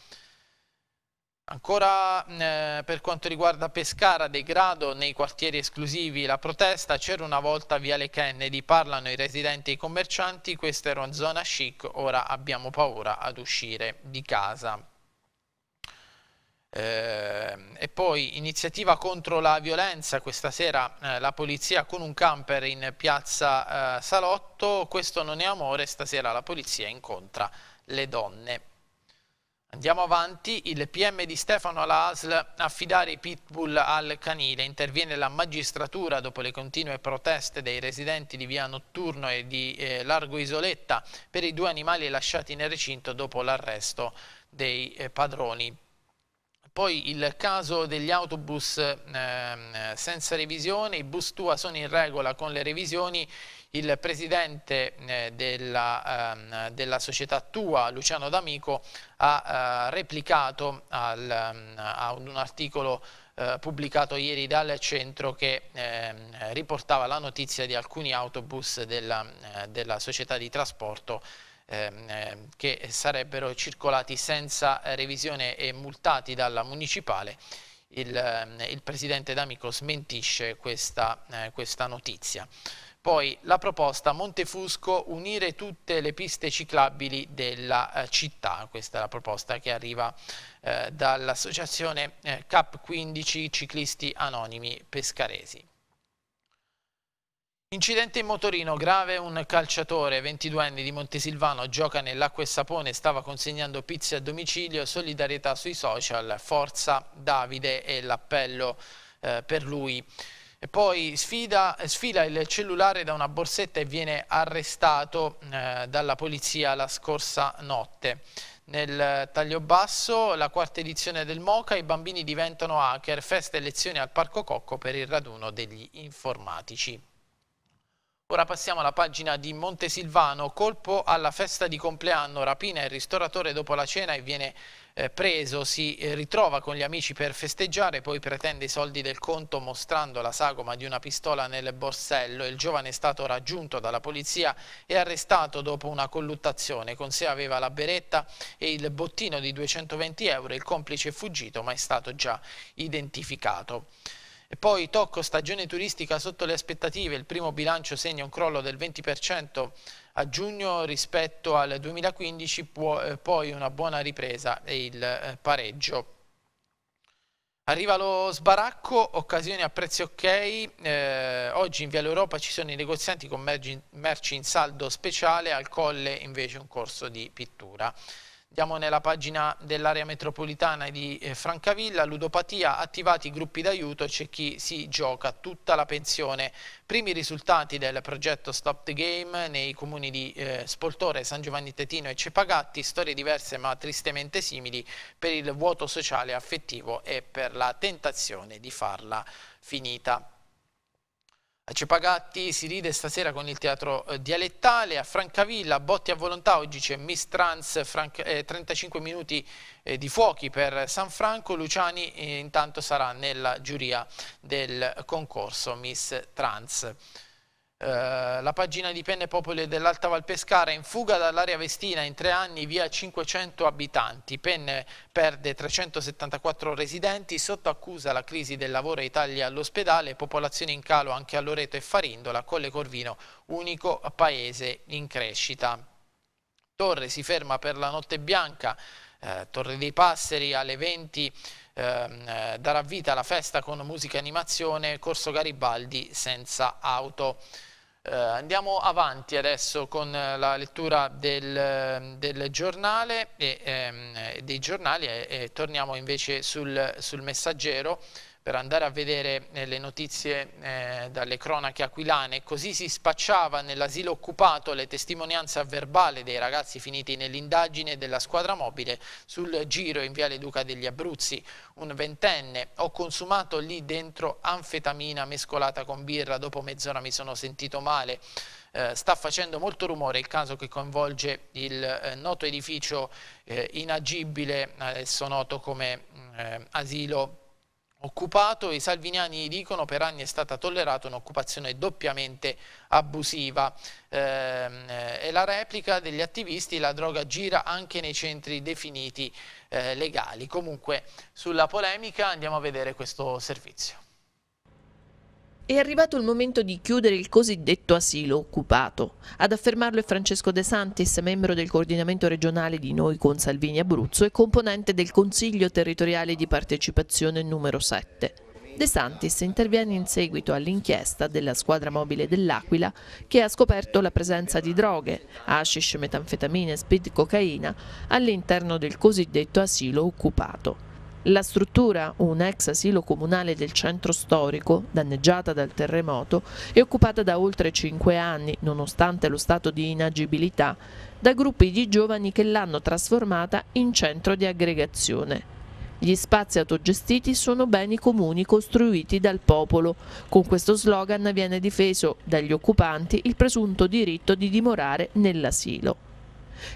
Ancora eh, per quanto riguarda Pescara, degrado nei quartieri esclusivi, la protesta c'era una volta Viale Kennedy, parlano i residenti e i commercianti, questa era una zona chic, ora abbiamo paura ad uscire di casa. Eh, e poi iniziativa contro la violenza, questa sera eh, la polizia con un camper in piazza eh, Salotto, questo non è amore, stasera la polizia incontra le donne. Andiamo avanti, il PM di Stefano alla ASL affidare i pitbull al canile. Interviene la magistratura dopo le continue proteste dei residenti di Via Notturno e di eh, Largo Isoletta per i due animali lasciati nel recinto dopo l'arresto dei eh, padroni. Poi il caso degli autobus eh, senza revisione, i bus TUA sono in regola con le revisioni, il presidente eh, della, ehm, della, società Tua, Luciano D'Amico, ha eh, replicato al, ehm, a un articolo eh, pubblicato ieri dal centro che ehm, riportava la notizia di alcuni autobus della, eh, della società di trasporto ehm, che sarebbero circolati senza revisione e multati dalla municipale. Il, il presidente D'Amico smentisce questa, eh, questa notizia. Poi la proposta Montefusco unire tutte le piste ciclabili della eh, città, questa è la proposta che arriva eh, dall'associazione eh, CAP 15 Ciclisti Anonimi Pescaresi. Incidente in motorino grave, un calciatore 22 anni di Montesilvano gioca nell'acqua e sapone, stava consegnando pizze a domicilio, solidarietà sui social, forza Davide e l'appello eh, per lui. E poi sfida, sfila il cellulare da una borsetta e viene arrestato eh, dalla polizia la scorsa notte. Nel taglio basso, la quarta edizione del MOCA, i bambini diventano hacker, feste e lezioni al Parco Cocco per il raduno degli informatici. Ora passiamo alla pagina di Montesilvano, colpo alla festa di compleanno, rapina il ristoratore dopo la cena e viene eh, preso, si eh, ritrova con gli amici per festeggiare, poi pretende i soldi del conto mostrando la sagoma di una pistola nel borsello. Il giovane è stato raggiunto dalla polizia e arrestato dopo una colluttazione. Con sé aveva la beretta e il bottino di 220 euro. Il complice è fuggito ma è stato già identificato. E poi Tocco, stagione turistica sotto le aspettative, il primo bilancio segna un crollo del 20% a giugno rispetto al 2015 può, eh, poi una buona ripresa e il eh, pareggio. Arriva lo sbaracco, occasioni a prezzi ok, eh, oggi in Via Europa ci sono i negozianti con merci in saldo speciale, al Colle invece un corso di pittura. Andiamo nella pagina dell'area metropolitana di eh, Francavilla, ludopatia, attivati i gruppi d'aiuto, c'è chi si gioca tutta la pensione. Primi risultati del progetto Stop the Game nei comuni di eh, Spoltore, San Giovanni Tetino e Cepagatti, storie diverse ma tristemente simili per il vuoto sociale affettivo e per la tentazione di farla finita. A Cepagatti si ride stasera con il teatro eh, dialettale, a Francavilla, botti a volontà, oggi c'è Miss Trans, Frank, eh, 35 minuti eh, di fuochi per San Franco, Luciani eh, intanto sarà nella giuria del concorso Miss Trans. Eh, la pagina di Penne Popoli dell'Alta Val Valpescara in fuga dall'area Vestina in tre anni via 500 abitanti. Penne perde 374 residenti, sotto accusa la crisi del lavoro ai tagli all'ospedale, popolazione in calo anche a Loreto e Farindola, Colle Corvino, unico paese in crescita. Torre si ferma per la notte bianca, eh, Torre dei Passeri alle 20 eh, darà vita alla festa con musica e animazione, Corso Garibaldi senza auto. Uh, andiamo avanti adesso con eh, la lettura del, del giornale e, ehm, dei giornali e, e, torniamo invece sul, sul messaggero per andare a vedere eh, le notizie eh, dalle cronache aquilane. Così si spacciava nell'asilo occupato le testimonianze a verbale dei ragazzi finiti nell'indagine della squadra mobile sul giro in Viale Duca degli Abruzzi. Un ventenne, ho consumato lì dentro anfetamina mescolata con birra, dopo mezz'ora mi sono sentito male. Eh, sta facendo molto rumore il caso che coinvolge il eh, noto edificio eh, inagibile, eh, adesso noto come mm, eh, asilo occupato, i salviniani dicono per anni è stata tollerata un'occupazione doppiamente abusiva. Ehm, eh, e la replica degli attivisti, la droga gira anche nei centri definiti eh, legali. Comunque sulla polemica andiamo a vedere questo servizio. È arrivato il momento di chiudere il cosiddetto asilo occupato. Ad affermarlo è Francesco De Santis, membro del coordinamento regionale di Noi con Salvini Abruzzo e componente del Consiglio territoriale di partecipazione numero 7. De Santis interviene in seguito all'inchiesta della squadra mobile dell'Aquila che ha scoperto la presenza di droghe, hashish, metanfetamine, e speed cocaina all'interno del cosiddetto asilo occupato. La struttura, un ex asilo comunale del centro storico, danneggiata dal terremoto, è occupata da oltre cinque anni, nonostante lo stato di inagibilità, da gruppi di giovani che l'hanno trasformata in centro di aggregazione. Gli spazi autogestiti sono beni comuni costruiti dal popolo. Con questo slogan viene difeso dagli occupanti il presunto diritto di dimorare nell'asilo.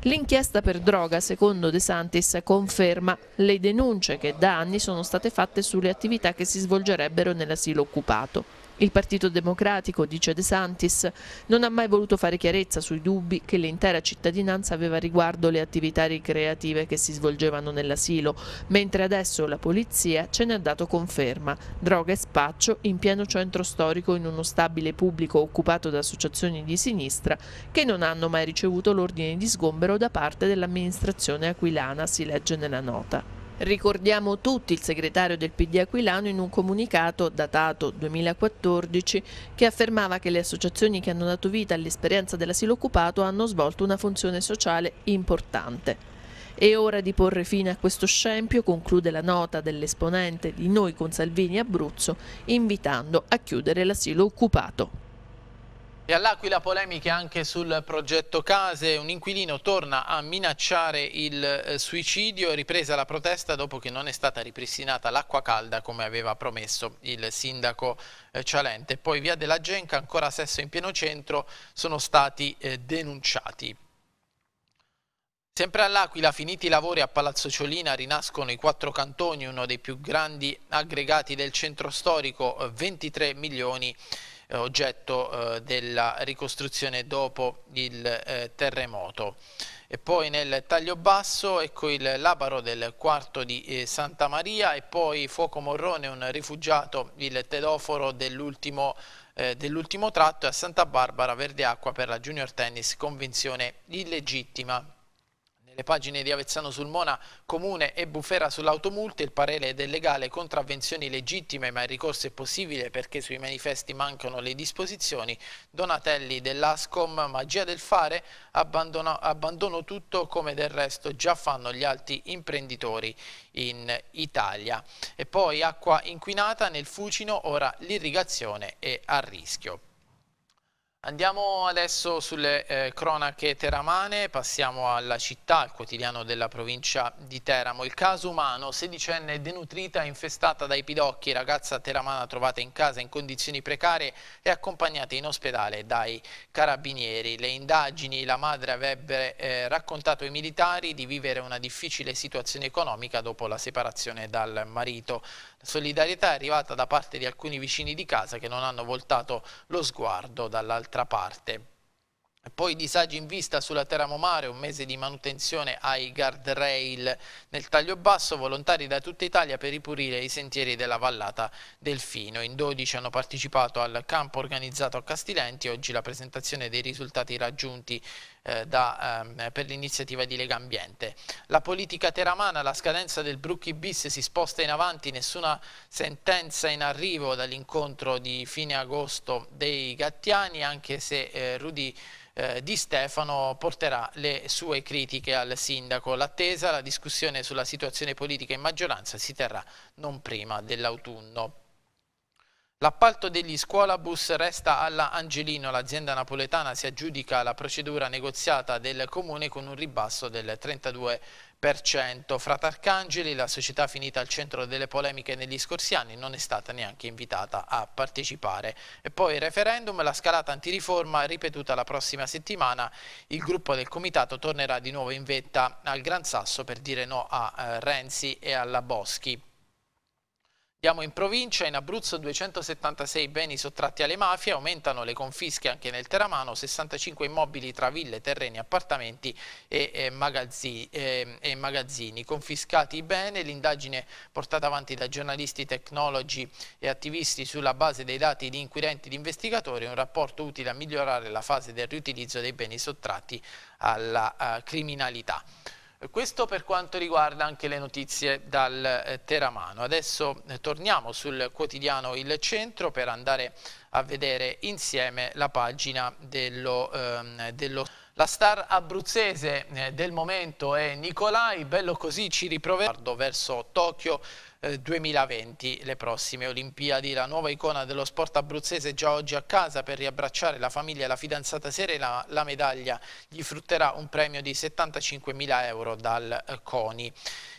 L'inchiesta per droga, secondo De Santis, conferma le denunce che da anni sono state fatte sulle attività che si svolgerebbero nell'asilo occupato. Il Partito Democratico, dice De Santis, non ha mai voluto fare chiarezza sui dubbi che l'intera cittadinanza aveva riguardo le attività ricreative che si svolgevano nell'asilo, mentre adesso la polizia ce ne ha dato conferma. Droga e spaccio in pieno centro storico in uno stabile pubblico occupato da associazioni di sinistra che non hanno mai ricevuto l'ordine di sgombero da parte dell'amministrazione aquilana, si legge nella nota. Ricordiamo tutti il segretario del PD Aquilano in un comunicato datato 2014 che affermava che le associazioni che hanno dato vita all'esperienza dell'asilo occupato hanno svolto una funzione sociale importante. È ora di porre fine a questo scempio, conclude la nota dell'esponente di Noi con Salvini Abruzzo, invitando a chiudere l'asilo occupato. E all'Aquila polemiche anche sul progetto case, un inquilino torna a minacciare il eh, suicidio, ripresa la protesta dopo che non è stata ripristinata l'acqua calda come aveva promesso il sindaco eh, Cialente. Poi via della Genca, ancora Sesso in pieno centro, sono stati eh, denunciati. Sempre all'Aquila, finiti i lavori a Palazzo Ciolina, rinascono i quattro cantoni, uno dei più grandi aggregati del centro storico, 23 milioni di eh, oggetto eh, della ricostruzione dopo il eh, terremoto. E poi nel taglio basso ecco il labaro del quarto di Santa Maria e poi Fuoco Morrone, un rifugiato, il teloforo dell'ultimo eh, dell tratto e a Santa Barbara Verde Acqua per la Junior Tennis Convinzione illegittima le pagine di Avezzano sul Mona, Comune e Bufera sull'automulte, il parere del legale contravvenzioni legittime ma il ricorso è possibile perché sui manifesti mancano le disposizioni, Donatelli dell'Ascom, magia del fare, abbandono, abbandono tutto come del resto già fanno gli altri imprenditori in Italia. E poi acqua inquinata nel Fucino, ora l'irrigazione è a rischio. Andiamo adesso sulle eh, cronache teramane, passiamo alla città, al quotidiano della provincia di Teramo. Il caso umano, sedicenne denutrita infestata dai pidocchi, ragazza teramana trovata in casa in condizioni precarie e accompagnata in ospedale dai carabinieri. Le indagini, la madre avrebbe eh, raccontato ai militari di vivere una difficile situazione economica dopo la separazione dal marito. Solidarietà è arrivata da parte di alcuni vicini di casa che non hanno voltato lo sguardo dall'altra parte. Poi disagi in vista sulla Teramomare, un mese di manutenzione ai guardrail. Nel taglio basso volontari da tutta Italia per ripulire i sentieri della vallata Delfino. In 12 hanno partecipato al campo organizzato a Castilenti, oggi la presentazione dei risultati raggiunti eh, da, ehm, per l'iniziativa di Lega Ambiente. La politica teramana, la scadenza del Brucchi bis si sposta in avanti, nessuna sentenza in arrivo dall'incontro di fine agosto dei Gattiani, anche se eh, Rudy eh, di Stefano porterà le sue critiche al sindaco. L'attesa, la discussione sulla situazione politica in maggioranza si terrà non prima dell'autunno. L'appalto degli scuolabus resta alla Angelino, l'azienda napoletana si aggiudica la procedura negoziata del comune con un ribasso del 32%. Fra Arcangeli, la società finita al centro delle polemiche negli scorsi anni, non è stata neanche invitata a partecipare. E poi il referendum, la scalata antiriforma ripetuta la prossima settimana, il gruppo del comitato tornerà di nuovo in vetta al Gran Sasso per dire no a eh, Renzi e alla Boschi. Andiamo in provincia, in Abruzzo 276 beni sottratti alle mafie, aumentano le confische anche nel Teramano, 65 immobili tra ville, terreni, appartamenti e, e, magazzini, e, e magazzini. Confiscati i beni, l'indagine portata avanti da giornalisti, tecnologi e attivisti sulla base dei dati di inquirenti ed investigatori, un rapporto utile a migliorare la fase del riutilizzo dei beni sottratti alla eh, criminalità. Questo per quanto riguarda anche le notizie dal eh, Teramano. Adesso eh, torniamo sul quotidiano Il Centro per andare a vedere insieme la pagina dello, ehm, dello... La star abruzzese eh, del momento è Nicolai, bello così ci riproverà verso Tokyo 2020, eh, le prossime Olimpiadi. La nuova icona dello sport abruzzese già oggi a casa per riabbracciare la famiglia e la fidanzata Serena, la medaglia gli frutterà un premio di 75.000 euro dal eh, CONI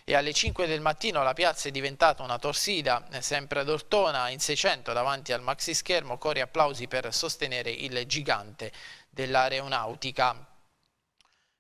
e alle 5 del mattino la piazza è diventata una torsida, eh, sempre ad Ortona, in 600 davanti al maxi schermo, cori applausi per sostenere il gigante dell'aeronautica.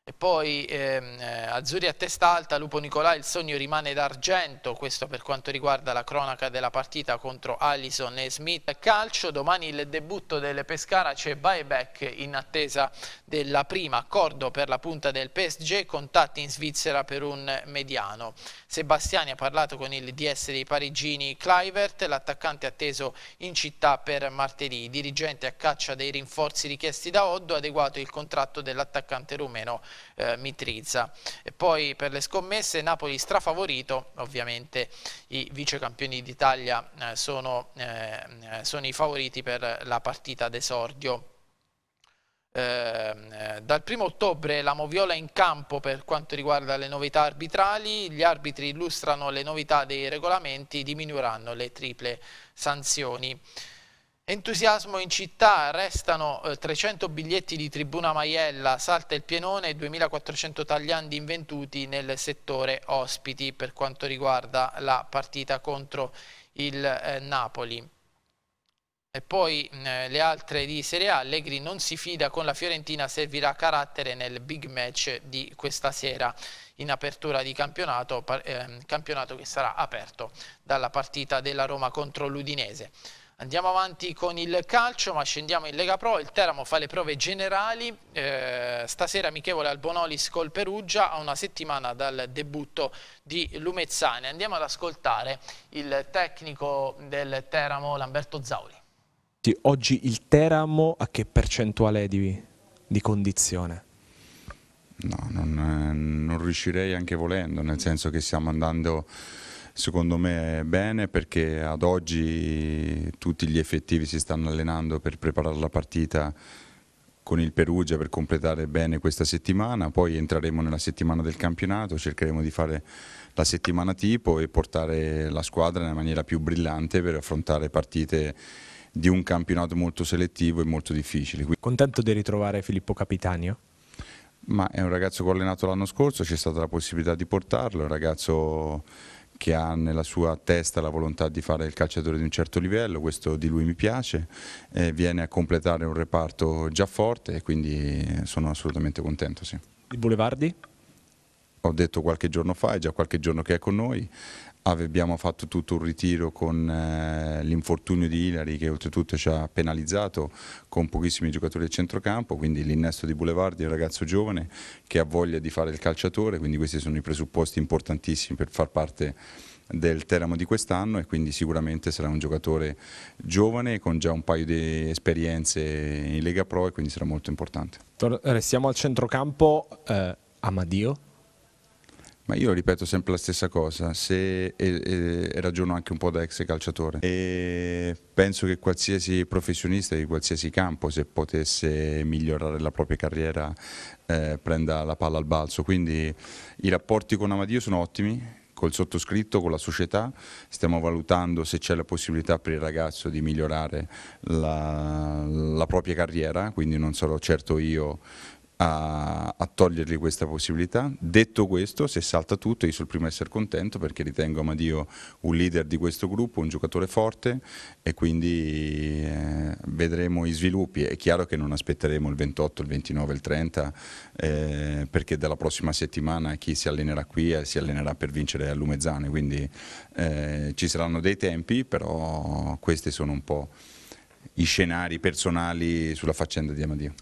E poi ehm, eh, Azzurri a testa alta, Lupo Nicolai, il sogno rimane d'argento, questo per quanto riguarda la cronaca della partita contro Allison e Smith. Calcio, domani il debutto del Pescara, c'è buyback in attesa della prima, accordo per la punta del PSG, contatti in Svizzera per un mediano. Sebastiani ha parlato con il DS dei parigini Clivert, l'attaccante atteso in città per martedì, dirigente a caccia dei rinforzi richiesti da Oddo, adeguato il contratto dell'attaccante rumeno eh, Mitrizza. E poi per le scommesse Napoli strafavorito, ovviamente i vicecampioni d'Italia eh, sono, eh, sono i favoriti per la partita d'esordio. Ehm, eh, dal 1 ottobre la Moviola in campo per quanto riguarda le novità arbitrali, gli arbitri illustrano le novità dei regolamenti, diminuiranno le triple sanzioni. Entusiasmo in città, restano 300 eh, biglietti di Tribuna Maiella, salta il pienone e 2400 tagliandi inventuti nel settore ospiti per quanto riguarda la partita contro il eh, Napoli. E poi le altre di Serie A, Allegri non si fida con la Fiorentina, servirà carattere nel big match di questa sera in apertura di campionato, ehm, campionato che sarà aperto dalla partita della Roma contro l'Udinese. Andiamo avanti con il calcio, ma scendiamo in Lega Pro. Il Teramo fa le prove generali. Eh, stasera amichevole al Bonolis col Perugia a una settimana dal debutto di Lumezzane. Andiamo ad ascoltare il tecnico del Teramo, Lamberto Zauli. Sì, oggi il Teramo a che percentuale è di, di condizione? No, non, eh, non riuscirei anche volendo, nel senso che stiamo andando secondo me è bene perché ad oggi tutti gli effettivi si stanno allenando per preparare la partita con il Perugia per completare bene questa settimana, poi entreremo nella settimana del campionato, cercheremo di fare la settimana tipo e portare la squadra nella maniera più brillante per affrontare partite di un campionato molto selettivo e molto difficile. Contento di ritrovare Filippo Capitanio? Ma è un ragazzo che ho allenato l'anno scorso, c'è stata la possibilità di portarlo, è un ragazzo che ha nella sua testa la volontà di fare il calciatore di un certo livello, questo di lui mi piace, eh, viene a completare un reparto già forte e quindi sono assolutamente contento. Sì. Il Boulevardi? ho detto qualche giorno fa, è già qualche giorno che è con noi, abbiamo fatto tutto un ritiro con eh, l'infortunio di Ilari che oltretutto ci ha penalizzato con pochissimi giocatori a centrocampo, quindi l'innesto di Boulevardi, il ragazzo giovane che ha voglia di fare il calciatore, quindi questi sono i presupposti importantissimi per far parte del Teramo di quest'anno e quindi sicuramente sarà un giocatore giovane con già un paio di esperienze in Lega Pro e quindi sarà molto importante. Restiamo al centrocampo, eh, Amadio ma io ripeto sempre la stessa cosa se, e, e, e, ragiono anche un po' da ex calciatore e penso che qualsiasi professionista di qualsiasi campo se potesse migliorare la propria carriera eh, prenda la palla al balzo quindi i rapporti con Amadio sono ottimi col sottoscritto, con la società, stiamo valutando se c'è la possibilità per il ragazzo di migliorare la, la propria carriera, quindi non sarò certo io a, a, togliergli questa possibilità. Detto questo, se salta tutto, io sono il primo a essere contento perché ritengo Amadio un leader di questo gruppo, un giocatore forte e quindi eh, vedremo i sviluppi. È chiaro che non aspetteremo il 28, il 29, il 30 eh, perché dalla prossima settimana chi si allenerà qui eh, si allenerà per vincere a Lumezzane, quindi eh, ci saranno dei tempi, però questi sono un po' i scenari personali sulla faccenda di Amadio.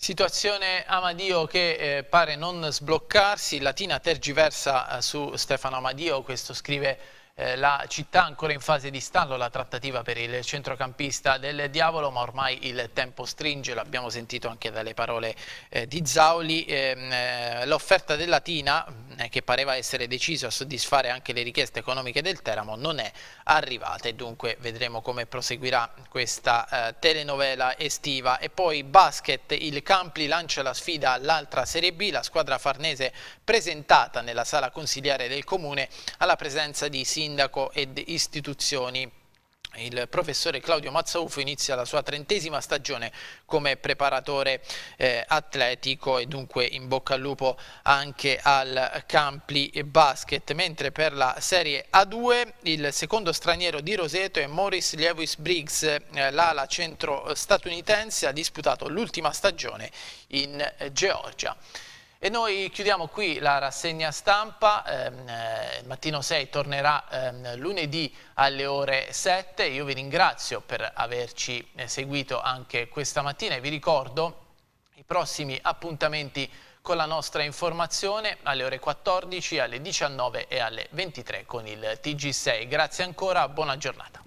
Situazione Amadio che eh, pare non sbloccarsi, Latina tergiversa eh, su Stefano Amadio, questo scrive eh, la città ancora in fase di stallo, la trattativa per il centrocampista del diavolo, ma ormai il tempo stringe, l'abbiamo sentito anche dalle parole eh, di Zauli, ehm, eh, l'offerta del Latina eh, che pareva essere deciso a soddisfare anche le richieste economiche del Teramo non è arrivata e dunque vedremo come proseguirà questa eh, telenovela estiva e poi basket il Campli lancia la sfida all'altra Serie B la squadra farnese presentata nella sala consigliare del comune alla presenza di sindaco ed istituzioni il professore Claudio Mazzaufo inizia la sua trentesima stagione come preparatore eh, atletico e dunque in bocca al lupo anche al Campli Basket, mentre per la Serie A2 il secondo straniero di Roseto è Morris Lewis Briggs, eh, l'ala centro statunitense, ha disputato l'ultima stagione in Georgia. E noi chiudiamo qui la rassegna stampa, ehm, eh, mattino 6 tornerà eh, lunedì alle ore 7, io vi ringrazio per averci eh, seguito anche questa mattina e vi ricordo i prossimi appuntamenti con la nostra informazione alle ore 14, alle 19 e alle 23 con il TG6. Grazie ancora, buona giornata.